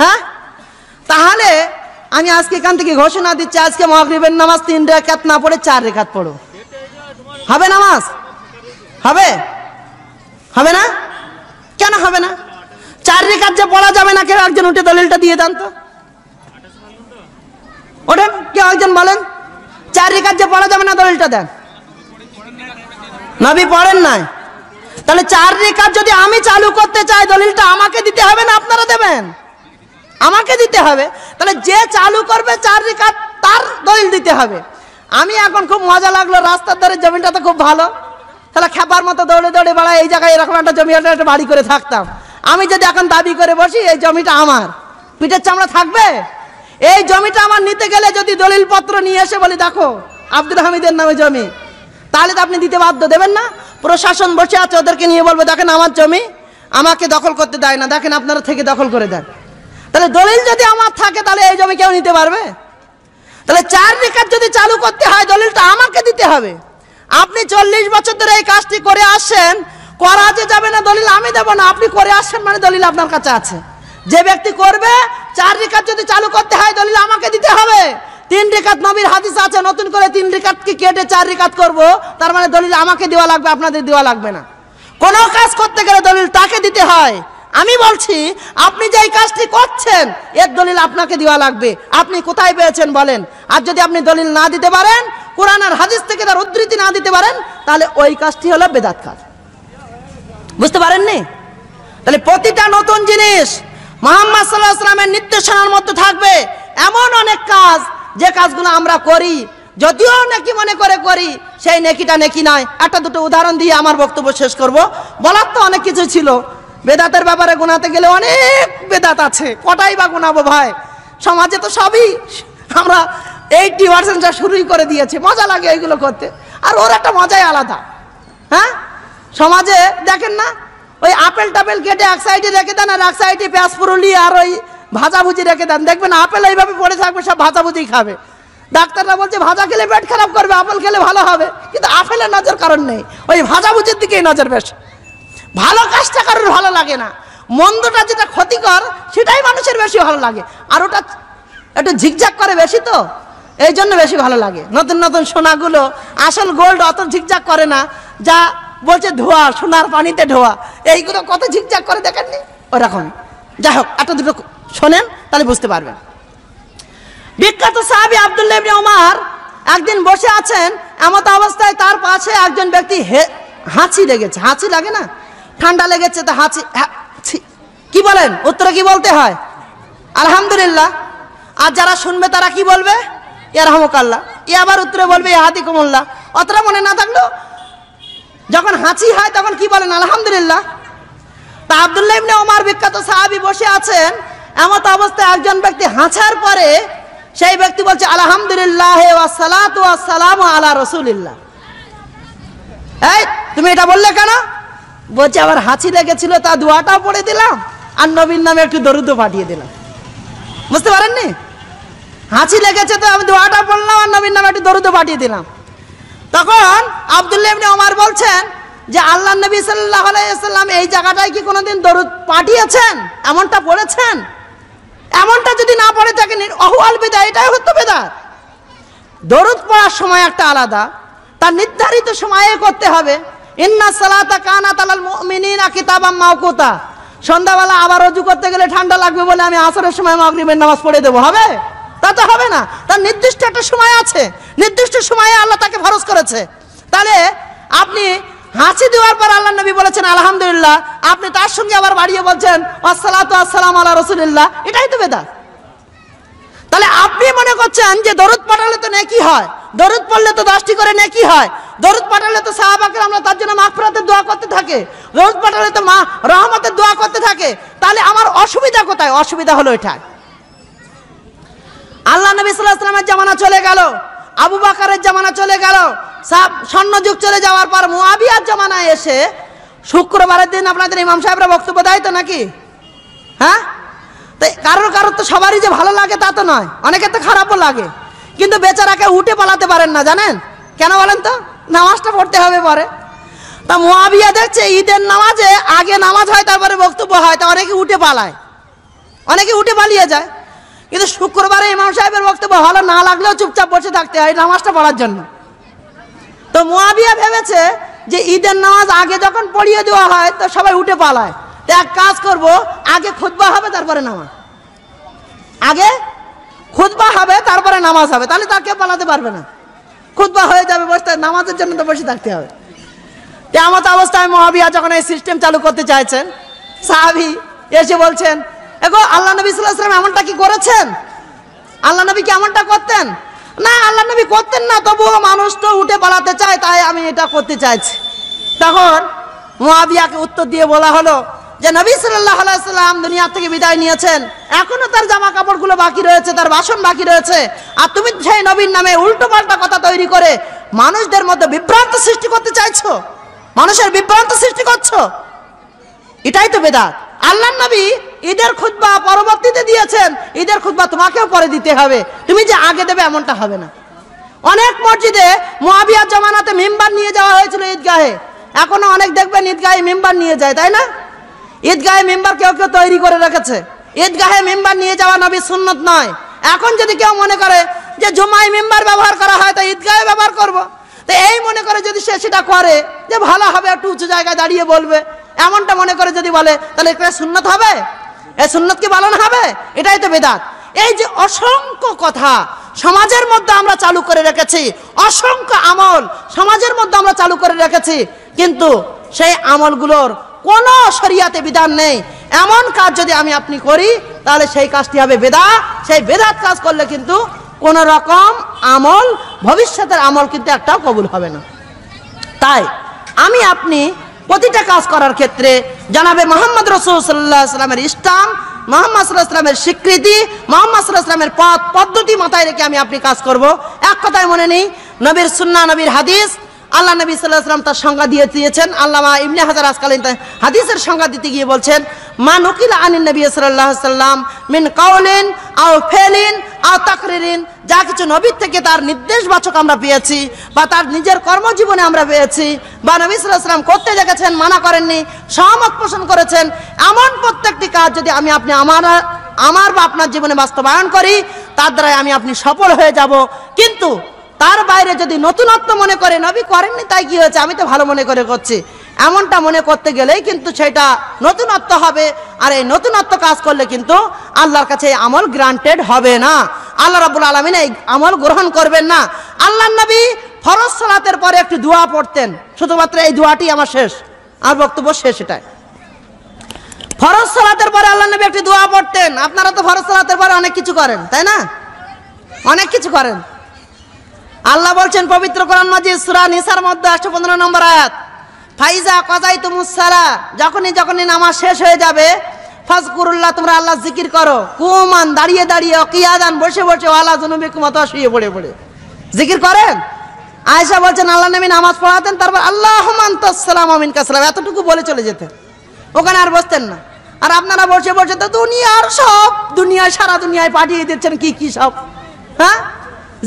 হ্যাঁ তাহলে আমি আজকে এখান থেকে ঘোষণা দিচ্ছি আজকে মহাগরিবের নামাজ তিন রেখাত না পড়ে চার রেখাত পড়ো হবে নামাজ হবে হবে না কেন হবে না চার রেখাত যে পড়া যাবে না কেউ একজন উঠে দলিলটা দিয়ে দেন তো ওঠেন কেউ একজন বলেন চার রেখাত যে পড়া যাবে না দলিলটা দেন নবী পড়েন নাই তাহলে চার রেখাত যদি আমি চালু করতে চাই দলিলটা আমাকে দিতে হবে না আপনারা দেবেন আমাকে দিতে হবে তাহলে যে চালু করবে চার রেখাত তার দলিল দিতে হবে আমি এখন খুব মজা লাগলো রাস্তার ধারে জমিটা তো খুব ভালো তাহলে খেপার মতো দৌড়ে দৌড়ে বেড়ায় এই জায়গায় এরকম একটা জমি একটা বাড়ি করে থাকতাম আমি যদি এখন দাবি করে বসি এই জমিটা আমার পিঠের চামড়া থাকবে এই জমিটা আমার নিতে গেলে যদি দলিলপত্র নিয়ে এসে বলি দেখো আব্দুল হামিদের নামে জমি তাহলে তো আপনি দিতে বাধ্য দেবেন না প্রশাসন বসে আছে ওদেরকে নিয়ে বলবে দেখেন আমার জমি আমাকে দখল করতে দেয় না দেখেন আপনারা থেকে দখল করে দেন তাহলে দলিল যদি আমার থাকে তাহলে এই জমি কেউ নিতে পারবে তাহলে চার রেখার যদি চালু করতে হয় দলিলটা আমাকে দিতে হবে আপনি চল্লিশ বছর ধরে এই কাজটি করে আসছেন করা যে যাবে না দলিল আমি দেবো না আপনি করে আসছেন মানে দলিল আপনার কাছে আছে যে ব্যক্তি করবে চার রেখার যদি চালু করতে হয় দলিল আমাকে দিতে হবে তিন রেখাত নবীর হাদিস আছে নতুন করে তিন রেখাতকে কেটে চার রেখাত করব তার মানে দলিল আমাকে দেওয়া লাগবে আপনাদের দেওয়া লাগবে না কোনো কাজ করতে গেলে দলিল তাকে দিতে হয় আমি বলছি আপনি যে এই কাজটি করছেন এর দলিল আপনাকে দেওয়া লাগবে আপনি কোথায় পেয়েছেন বলেন আর যদি আপনি দলিল না দিতে পারেন কোরআন আর হাদিস থেকে তার উদ্ধৃতি না দিতে পারেন তাহলে ওই কাজটি হলো বেদাত কাজ বুঝতে পারেননি তাহলে প্রতিটা নতুন জিনিস মোহাম্মদ সাল্লাহ আসলামের নির্দেশনার মধ্যে থাকবে এমন অনেক কাজ যে কাজগুলো আমরা করি যদিও নেকি মনে করে করি সেই নেকিটা নেকি নয় একটা দুটো উদাহরণ দিয়ে আমার বক্তব্য শেষ করব বলার তো অনেক কিছু ছিল বেদাতের ব্যাপারে গোনাতে গেলে অনেক বেদাত আছে কটাই বা গোনাবো ভাই সমাজে তো সবই আমরা এইটটি পার্সেন্টটা শুরুই করে দিয়েছে মজা লাগে এইগুলো করতে আর ওর একটা মজাই আলাদা হ্যাঁ সমাজে দেখেন না ওই আপেল টাপেল কেটে এক সাইডে রেখে দেন আর এক সাইডে পেঁয়াজ পুরুলি আর ওই ভাজাভুজি রেখে দেন দেখবেন আপেল এইভাবে পড়ে থাকবে সব ভাজাভুজি খাবে ডাক্তাররা বলছে ভাজা খেলে পেট খারাপ করবে আপেল খেলে ভালো হবে কিন্তু আপেলের নজর কারণ নেই ওই ভাজাভুজির দিকেই নজর বেশ ভালো কাজটা কারোর ভালো লাগে না মন্দটা যেটা ক্ষতিকর সেটাই মানুষের বেশি ভালো লাগে আর ওটা একটু ঝিকঝাক করে বেশি তো এই জন্য বেশি ভালো লাগে নতুন নতুন সোনাগুলো আসল গোল্ড অত ঝিকঝাক করে না যা বলছে ধোয়া সোনার পানিতে ধোয়া এইগুলো কত ঝিকঝাক করে দেখেননি ওরকম যাই হোক একটা দুটো শোনেন তাহলে বুঝতে পারবেন বিখ্যাত সাহাবি আবদুল্লাহ ইবনে ওমর একদিন বসে আছেন এমত অবস্থায় তার পাশে একজন ব্যক্তি হাঁচি লেগেছে হাঁচি লাগে না ঠান্ডা লেগেছে তো হাঁচি কি বলেন উত্তরে কি বলতে হয় আলহামদুলিল্লাহ আর যারা শুনবে তারা কি বলবে ইয়ারহামকাল্লা এ আবার উত্তরে বলবে হাতি কুমল্লা অতটা মনে না থাকলো যখন হাঁচি হয় তখন কি বলেন আলহামদুলিল্লাহ তা আবদুল্লাহ ইবনে ওমর বিখ্যাত সাহাবি বসে আছেন এমত অবস্থায় একজন ব্যক্তি হাঁচার পরে সেই ব্যক্তি বলছে আলহামদুলিল্লাহ সালাম আলা রসুলিল্লাহ এই তুমি এটা বললে কেন বলছে আবার হাঁচি লেগেছিল তা দোয়াটাও পড়ে দিলাম আর নবীর নামে একটু দরুদ পাঠিয়ে দিলাম বুঝতে পারেননি হাঁচি লেগেছে তো আমি দোয়াটা পড়লাম আর নবীর নামে একটু দরুদ পাঠিয়ে দিলাম তখন আবদুল্লাহ ইবনে বলছেন যে আল্লাহ নবী সাল্লাহ আলাইসাল্লাম এই জায়গাটায় কি কোনোদিন দরুদ পাঠিয়েছেন এমনটা পড়েছেন এমনটা যদি না পড়ে থাকেন অহুয়াল বেদা এটাই হতো বেদাত দরুদ পড়ার সময় একটা আলাদা তার নির্ধারিত সময়ে করতে হবে ইন্না সালাতা কানা তালাল মিনি মিনিনা কিতাবাম মাওকুতা সন্ধ্যাবেলা আবার রজু করতে গেলে ঠান্ডা লাগবে বলে আমি আসরের সময় মাগরিবের নামাজ পড়ে দেবো হবে তা তো হবে না তার নির্দিষ্ট একটা সময় আছে নির্দিষ্ট সময়ে আল্লাহ তাকে ফরজ করেছে তাহলে আপনি হাসি দেওয়ার পর আল্লাহ নবী বলেছেন আলহামদুলিল্লাহ আপনি তার সঙ্গে আবার বাড়িয়ে বলছেন আসসালাত আসসালাম আল্লাহ রসুলিল্লাহ এটাই তো বেদা তাহলে আপনি মনে করছেন যে দরুদ পাঠালে তো নেকি হয় দরুদ পড়লে তো দশটি করে নেকি হয় দরুদ পাঠালে তো সাহাবাকে আমরা তার জন্য মাহফরাতের দোয়া করতে থাকে দরুদ পাঠালে তো মা রহমতের দোয়া করতে থাকে তাহলে আমার অসুবিধা কোথায় অসুবিধা হলো এটা আল্লাহ নবী সাল্লাহ আসলামের জামানা চলে গেল আবু বাকারের জামানা চলে গেল স্বর্ণযুগ চলে যাওয়ার পর মোয়াবিয়ার জামানায় এসে শুক্রবারের দিন আপনাদের ইমাম সাহেবরা বক্তব্য দেয় তো নাকি হ্যাঁ তো কারোর কারোর তো সবারই যে ভালো লাগে তা তো নয় অনেকের তো খারাপও লাগে কিন্তু বেচারাকে উঠে পালাতে পারেন না জানেন কেন বলেন তো নামাজটা পড়তে হবে পরে তা মোয়াবিয়া দেখছে ঈদের নামাজে আগে নামাজ হয় তারপরে বক্তব্য হয় তা অনেকে উঠে পালায় অনেকে উঠে পালিয়ে যায় কিন্তু শুক্রবারে ইমাম সাহেবের বক্তব্য ভালো না লাগলেও চুপচাপ বসে থাকতে হয় নামাজটা পড়ার জন্য তো মোয়াবিয়া ভেবেছে যে ঈদের নামাজ আগে যখন পড়িয়ে দেওয়া হয় তো সবাই উঠে পালায় তো এক কাজ করব আগে খুদবা হবে তারপরে নামাজ আগে খুদবা হবে তারপরে নামাজ হবে তাহলে তাকে পালাতে পারবে না খুদবা হয়ে যাবে বসতে নামাজের জন্য তো বসে থাকতে হবে তেমত অবস্থায় মহাবিয়া যখন এই সিস্টেম চালু করতে চাইছেন সাহাবি এসে বলছেন এগো আল্লাহ নবী সাল্লাম এমনটা কি করেছেন আল্লাহ নবী কি এমনটা করতেন না আল্লাহ নবী করতেন না তবুও মানুষ তো উঠে পালাতে চায় তাই আমি এটা করতে চাইছি তখন মুয়াবিয়াকে উত্তর দিয়ে বলা হলো যে নবী সাল্লাহ সাল্লাম দুনিয়া থেকে বিদায় নিয়েছেন এখনো তার জামা কাপড়গুলো বাকি রয়েছে তার বাসন বাকি রয়েছে আর তুমি সেই নবীর নামে উল্টো পাল্টা কথা তৈরি করে মানুষদের মধ্যে বিভ্রান্ত সৃষ্টি করতে চাইছো মানুষের বিভ্রান্ত সৃষ্টি করছো এটাই তো বেদাত আল্লাহ নবী ঈদের খুদ্া পরবর্তীতে দিয়েছেন ঈদের খুদ্া তোমাকেও পরে দিতে হবে তুমি যে আগে দেবে এমনটা হবে না অনেক মসজিদে মহাবিয়ার জমানাতে মেম্বার নিয়ে যাওয়া হয়েছিল ঈদগাহে এখনো অনেক দেখবেন ঈদগাহে মেম্বার নিয়ে যায় তাই না ঈদগাহে মেম্বার কেউ কেউ তৈরি করে রেখেছে ঈদগাহে মেম্বার নিয়ে যাওয়া নবী সুন্নত নয় এখন যদি কেউ মনে করে যে জুমায় মেম্বার ব্যবহার করা হয় তো ঈদগাহে ব্যবহার করব। তো এই মনে করে যদি সে সেটা করে যে ভালো হবে একটু উঁচু জায়গায় দাঁড়িয়ে বলবে এমনটা মনে করে যদি বলে তাহলে এটা সুন্নত হবে এ সুন্নত কি পালন হবে এটাই তো বেদাত এই যে অসংখ্য কথা সমাজের মধ্যে আমরা চালু করে রেখেছি অসংখ্য আমল সমাজের মধ্যে আমরা চালু করে রেখেছি কিন্তু সেই আমলগুলোর কোনো শরিয়াতে বিধান নেই এমন কাজ যদি আমি আপনি করি তাহলে সেই কাজটি হবে বেদা সেই বেদাত কাজ করলে কিন্তু কোন রকম আমল ভবিষ্যতের আমল কিন্তু একটাও কবুল হবে না তাই আমি আপনি প্রতিটা কাজ করার ক্ষেত্রে জানাবে মোহাম্মদ রসুল্লাহ সাল্লামের ইসলাম মোহাম্মদ সাল্লাহ স্বীকৃতি মোহাম্মদ সাল্লাহ পথ পদ্ধতি মাথায় রেখে আমি আপনি কাজ করব এক কথায় মনে নেই নবীর সুন্না নবীর হাদিস আল্লাহ নবী সাল্লাহ সাল্লাম তার সংজ্ঞা দিয়ে দিয়েছেন আল্লাহ ইমনি হাজার আজকালীন হাদিসের সংজ্ঞা দিতে গিয়ে বলছেন মা নকিল আনিন নবী সাল্লাহ সাল্লাম মিন কাউলিন আও ফেলিন আও তাকরিন যা কিছু নবীর থেকে তার নির্দেশবাচক আমরা পেয়েছি বা তার নিজের কর্মজীবনে আমরা পেয়েছি বা নবী সাল্লাম করতে দেখেছেন মানা করেননি সহমত পোষণ করেছেন এমন প্রত্যেকটি কাজ যদি আমি আপনি আমার আমার বা আপনার জীবনে বাস্তবায়ন করি তার দ্বারাই আমি আপনি সফল হয়ে যাব কিন্তু তার বাইরে যদি নতুনত্ব মনে করে নবী করেননি তাই কি হয়েছে আমি তো ভালো মনে করে করছি এমনটা মনে করতে গেলেই কিন্তু সেটা নতুনত্ব হবে আর এই নতুনত্ব কাজ করলে কিন্তু আল্লাহর কাছে আমল গ্রান্টেড হবে না আল্লাহ রাবুল আলমিন এই আমল গ্রহণ করবেন না আল্লাহ নবী ফরজ সালাতের পরে একটি দোয়া পড়তেন শুধুমাত্র এই দোয়াটি আমার শেষ আর বক্তব্য শেষ এটাই ফরজ সালাতের পরে আল্লাহ নবী একটি দোয়া পড়তেন আপনারা তো ফরজ সালাতের পরে অনেক কিছু করেন তাই না অনেক কিছু করেন আল্লাহ বলছেন পবিত্র কোরআন মাজিদ সূরা নিসার মধ্যে পনেরো নম্বর আয়াত ফাইজা কজাই সারা যখনই যখনই নামাজ শেষ হয়ে যাবে ফাজকুরুল্লাহ তোমরা আল্লাহ জিকির করো কুমান দাঁড়িয়ে দাঁড়িয়ে কিয়াদান বসে বসে আল্লাহ জনবি কুমাতা শুয়ে পড়ে পড়ে জিকির করেন আয়েশা বলছেন আল্লাহ নবী নামাজ পড়াতেন তারপর আল্লাহ সালাম আমিন কাসলাম এতটুকু বলে চলে যেতেন ওখানে আর বসতেন না আর আপনারা বসে বসে তো দুনিয়ার সব দুনিয়ায় সারা দুনিয়ায় পাঠিয়ে দিচ্ছেন কি কি সব হ্যাঁ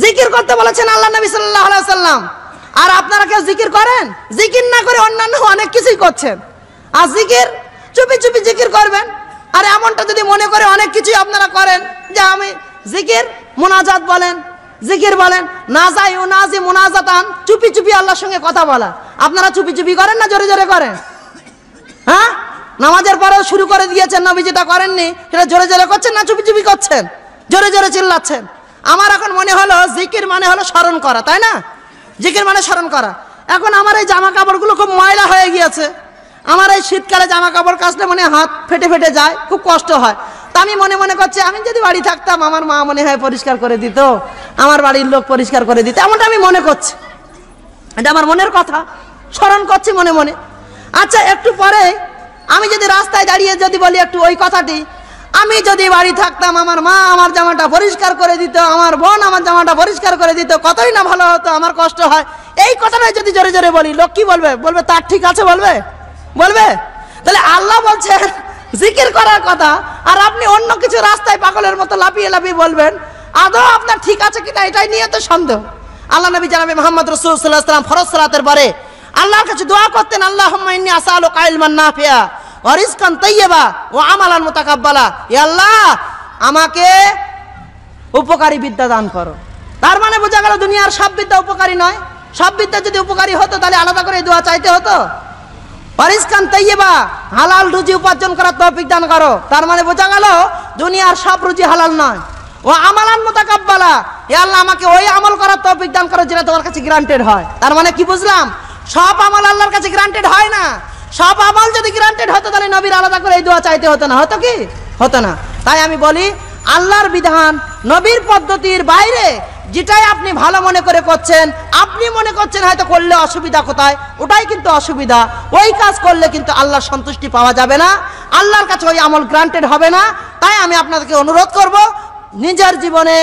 জিকির করতে বলেছেন আল্লাহ নবী সাল্লাহ সাল্লাম আর আপনারা কেউ জিকির করেন জিকির না করে অন্যান্য অনেক কিছুই করছেন আর জিকির চুপি চুপি জিকির করবেন আর এমনটা যদি মনে করে অনেক কিছুই আপনারা করেন যে আমি জিকির মোনাজাত বলেন জিকির বলেন না যাই ও না যে মোনাজাতান চুপি চুপি আল্লাহর সঙ্গে কথা বলা আপনারা চুপি চুপি করেন না জোরে জোরে করেন হ্যাঁ নামাজের পরেও শুরু করে দিয়েছেন নবী যেটা করেননি সেটা জোরে জোরে করছেন না চুপি চুপি করছেন জোরে জোরে চিল্লাচ্ছেন আমার এখন মনে হলো জিকির মানে হলো স্মরণ করা তাই না জিকির মানে স্মরণ করা এখন আমার এই জামা কাপড়গুলো খুব ময়লা হয়ে গিয়েছে আমার এই শীতকালে জামা কাপড় কাচলে মনে হাত ফেটে ফেটে যায় খুব কষ্ট হয় তা আমি মনে মনে করছি আমি যদি বাড়ি থাকতাম আমার মা মনে হয় পরিষ্কার করে দিত আমার বাড়ির লোক পরিষ্কার করে দিত এমনটা আমি মনে করছি এটা আমার মনের কথা স্মরণ করছি মনে মনে আচ্ছা একটু পরে আমি যদি রাস্তায় দাঁড়িয়ে যদি বলি একটু ওই কথাটি আমি যদি বাড়ি থাকতাম আমার মা আমার জামাটা পরিষ্কার করে দিত আমার বোন আমার জামাটা পরিষ্কার করে দিত কতই না ভালো হতো আমার কষ্ট হয় এই কথাটাই যদি জোরে জোরে বলি লোক কি বলবে বলবে তার ঠিক আছে বলবে বলবে তাহলে আল্লাহ বলছেন জিকির করার কথা আর আপনি অন্য কিছু রাস্তায় পাগলের মতো লাপিয়ে লাপিয়ে বলবেন আদৌ আপনার ঠিক আছে কিনা এটাই নিয়ে তো সন্দেহ আল্লাহ নবী জানাবে মোহাম্মদ রসুল্লাহ সাল্লাম ফরজ সালাতের পরে আল্লাহর কাছে দোয়া করতেন আল্লাহ আসা আলো কাইল মান্না ফিয়া অরিসকান তৈয়বা ও আমালান মোতাকাব্বালা আল্লাহ আমাকে উপকারী বিদ্যা দান করো তার মানে বোঝা গেল দুনিয়ার সব বিদ্যা উপকারী নয় সব বিদ্যা যদি উপকারী হতো তাহলে আলাদা করে দোয়া চাইতে হতো পরিষ্কার তৈবা হালাল রুজি উপার্জন করার তৌফিক দান করো তার মানে বোঝা গেল দুনিয়ার সব রুজি হালাল নয় ও আমালান মোতাকাব্বালা এ আল্লাহ আমাকে ওই আমল করার তৌফিক দান করো যেটা তোমার কাছে গ্রান্টেড হয় তার মানে কি বুঝলাম সব আমল আল্লাহর কাছে গ্রান্টেড হয় না সব আমল যদি গ্রান্টেড হতো তাহলে নবীর আলাদা করে এই দোয়া চাইতে হতো না হতো কি হতো না তাই আমি বলি আল্লাহর বিধান নবীর পদ্ধতির বাইরে যেটাই আপনি ভালো মনে করে করছেন আপনি মনে করছেন হয়তো করলে অসুবিধা কোথায় ওটাই কিন্তু অসুবিধা ওই কাজ করলে কিন্তু আল্লাহর সন্তুষ্টি পাওয়া যাবে না আল্লাহর কাছে ওই আমল গ্রান্টেড হবে না তাই আমি আপনাদেরকে অনুরোধ করব নিজের জীবনে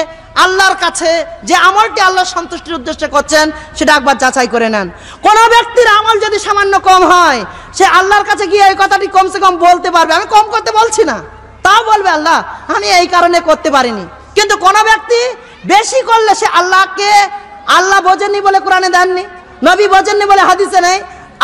আল্লাহর কাছে যে আমলটি আল্লাহ সন্তুষ্টির উদ্দেশ্যে করছেন সেটা একবার যাচাই করে নেন কোনো ব্যক্তির আমল যদি সামান্য কম হয় সে আল্লাহর কাছে গিয়ে এই কথাটি কমসে কম বলতে পারবে আমি কম করতে বলছি না তাও বলবে আল্লাহ আমি এই কারণে করতে পারিনি কিন্তু কোনো ব্যক্তি বেশি করলে সে আল্লাহকে আল্লাহ বোঝেননি বলে কোরআনে দেননি নবী বোঝেননি বলে হাদিসে নেই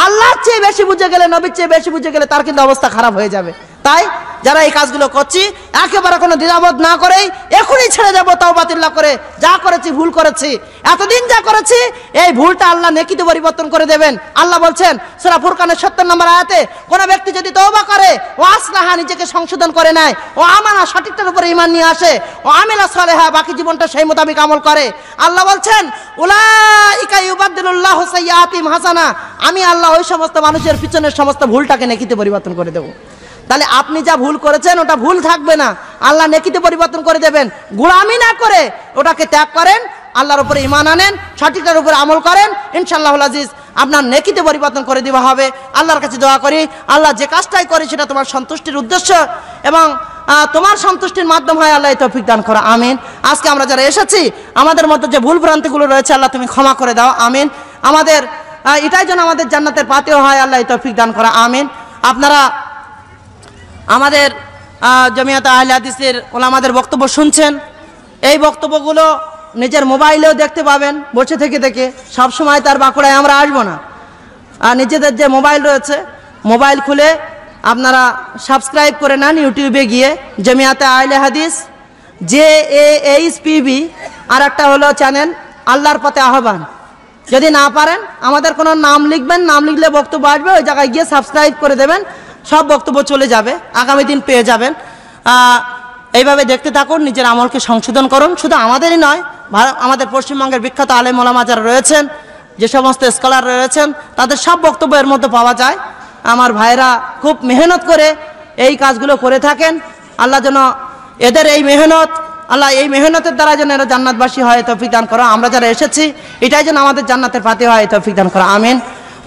আল্লাহর চেয়ে বেশি বুঝে গেলে নবীর চেয়ে বেশি বুঝে গেলে তার কিন্তু অবস্থা খারাপ হয়ে যাবে তাই যারা এই কাজগুলো করছি একেবারে কোনো দ্বিধাবোধ না করেই এখনই ছেড়ে যাবো তাও বাতিল্লা করে যা করেছি ভুল করেছি এতদিন যা করেছি এই ভুলটা আল্লাহ নেকিতে পরিবর্তন করে দেবেন আল্লাহ বলছেন সেরা ফুরকানের সত্তর নম্বর আয়াতে কোনো ব্যক্তি যদি তৌবা করে ও আসলাহা নিজেকে সংশোধন করে নেয় ও আমানা সঠিকটার উপরে ইমান নিয়ে আসে ও আমিলা সলেহা বাকি জীবনটা সেই মোতাবেক আমল করে আল্লাহ বলছেন উলা ইকাইবাদ্দুল্লাহ হোসাইয়া হাসানা আমি আল্লাহ ওই সমস্ত মানুষের পিছনের সমস্ত ভুলটাকে নেকিতে পরিবর্তন করে দেবো তাহলে আপনি যা ভুল করেছেন ওটা ভুল থাকবে না আল্লাহ নেকিতে পরিবর্তন করে দেবেন গুড়ামি না করে ওটাকে ত্যাগ করেন আল্লাহর উপরে ইমান আনেন সঠিকটার উপরে আমল করেন ইনশাল্লাহ আজিজ আপনার নেকিতে পরিবর্তন করে দেওয়া হবে আল্লাহর কাছে দোয়া করি আল্লাহ যে কাজটাই করে সেটা তোমার সন্তুষ্টির উদ্দেশ্য এবং তোমার সন্তুষ্টির মাধ্যম হয় আল্লাহ তৌফিক দান করা আমিন আজকে আমরা যারা এসেছি আমাদের মধ্যে যে ভুল ভ্রান্তিগুলো রয়েছে আল্লাহ তুমি ক্ষমা করে দাও আমিন আমাদের এটাই যেন আমাদের জান্নাতের পাতেও হয় আল্লাহ তৌফিক দান করা আমিন আপনারা আমাদের জমিয়াত আহলে হাদিসের ওলামাদের বক্তব্য শুনছেন এই বক্তব্যগুলো নিজের মোবাইলেও দেখতে পাবেন বসে থেকে থেকে সবসময় তার বাঁকুড়ায় আমরা আসবো না আর নিজেদের যে মোবাইল রয়েছে মোবাইল খুলে আপনারা সাবস্ক্রাইব করে নেন ইউটিউবে গিয়ে Jamiate Ahle Hadith J A H PB আর একটা হলো চ্যানেল আল্লাহর পথে আহ্বান যদি না পারেন আমাদের কোনো নাম লিখবেন নাম লিখলে বক্তব্য আসবে ওই জায়গায় গিয়ে সাবস্ক্রাইব করে দেবেন সব বক্তব্য চলে যাবে আগামী দিন পেয়ে যাবেন এইভাবে দেখতে থাকুন নিজের আমলকে সংশোধন করুন শুধু আমাদেরই নয় আমাদের পশ্চিমবঙ্গের বিখ্যাত আলে ওলামা যারা রয়েছেন যে সমস্ত স্কলার রয়েছেন তাদের সব বক্তব্য এর মধ্যে পাওয়া যায় আমার ভাইরা খুব মেহনত করে এই কাজগুলো করে থাকেন আল্লাহ যেন এদের এই মেহনত আল্লাহ এই মেহনতের দ্বারা যেন এরা জান্নাতবাসী হয় তফিক দান করো আমরা যারা এসেছি এটাই যেন আমাদের জান্নাতের পাতে হয় তফিক দান করো আমিন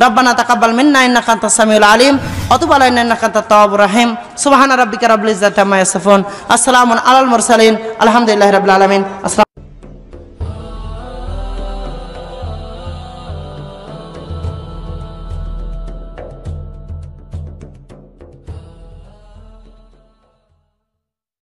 রব্বানা তাকাব্বাল মিন্না ইন্নাকা আনতাস সামিউল আলিম অতুব আলাইনা ইন্নাকা আনতাত তাওয়াবুর রহিম সুবহান রাব্বিকা রাব্বিল ইজ্জাতি আম্মা ইয়াসিফুন আসসালামু আলাল মুরসালিন আলহামদুলিল্লাহি রাব্বিল আলামিন আসসালাম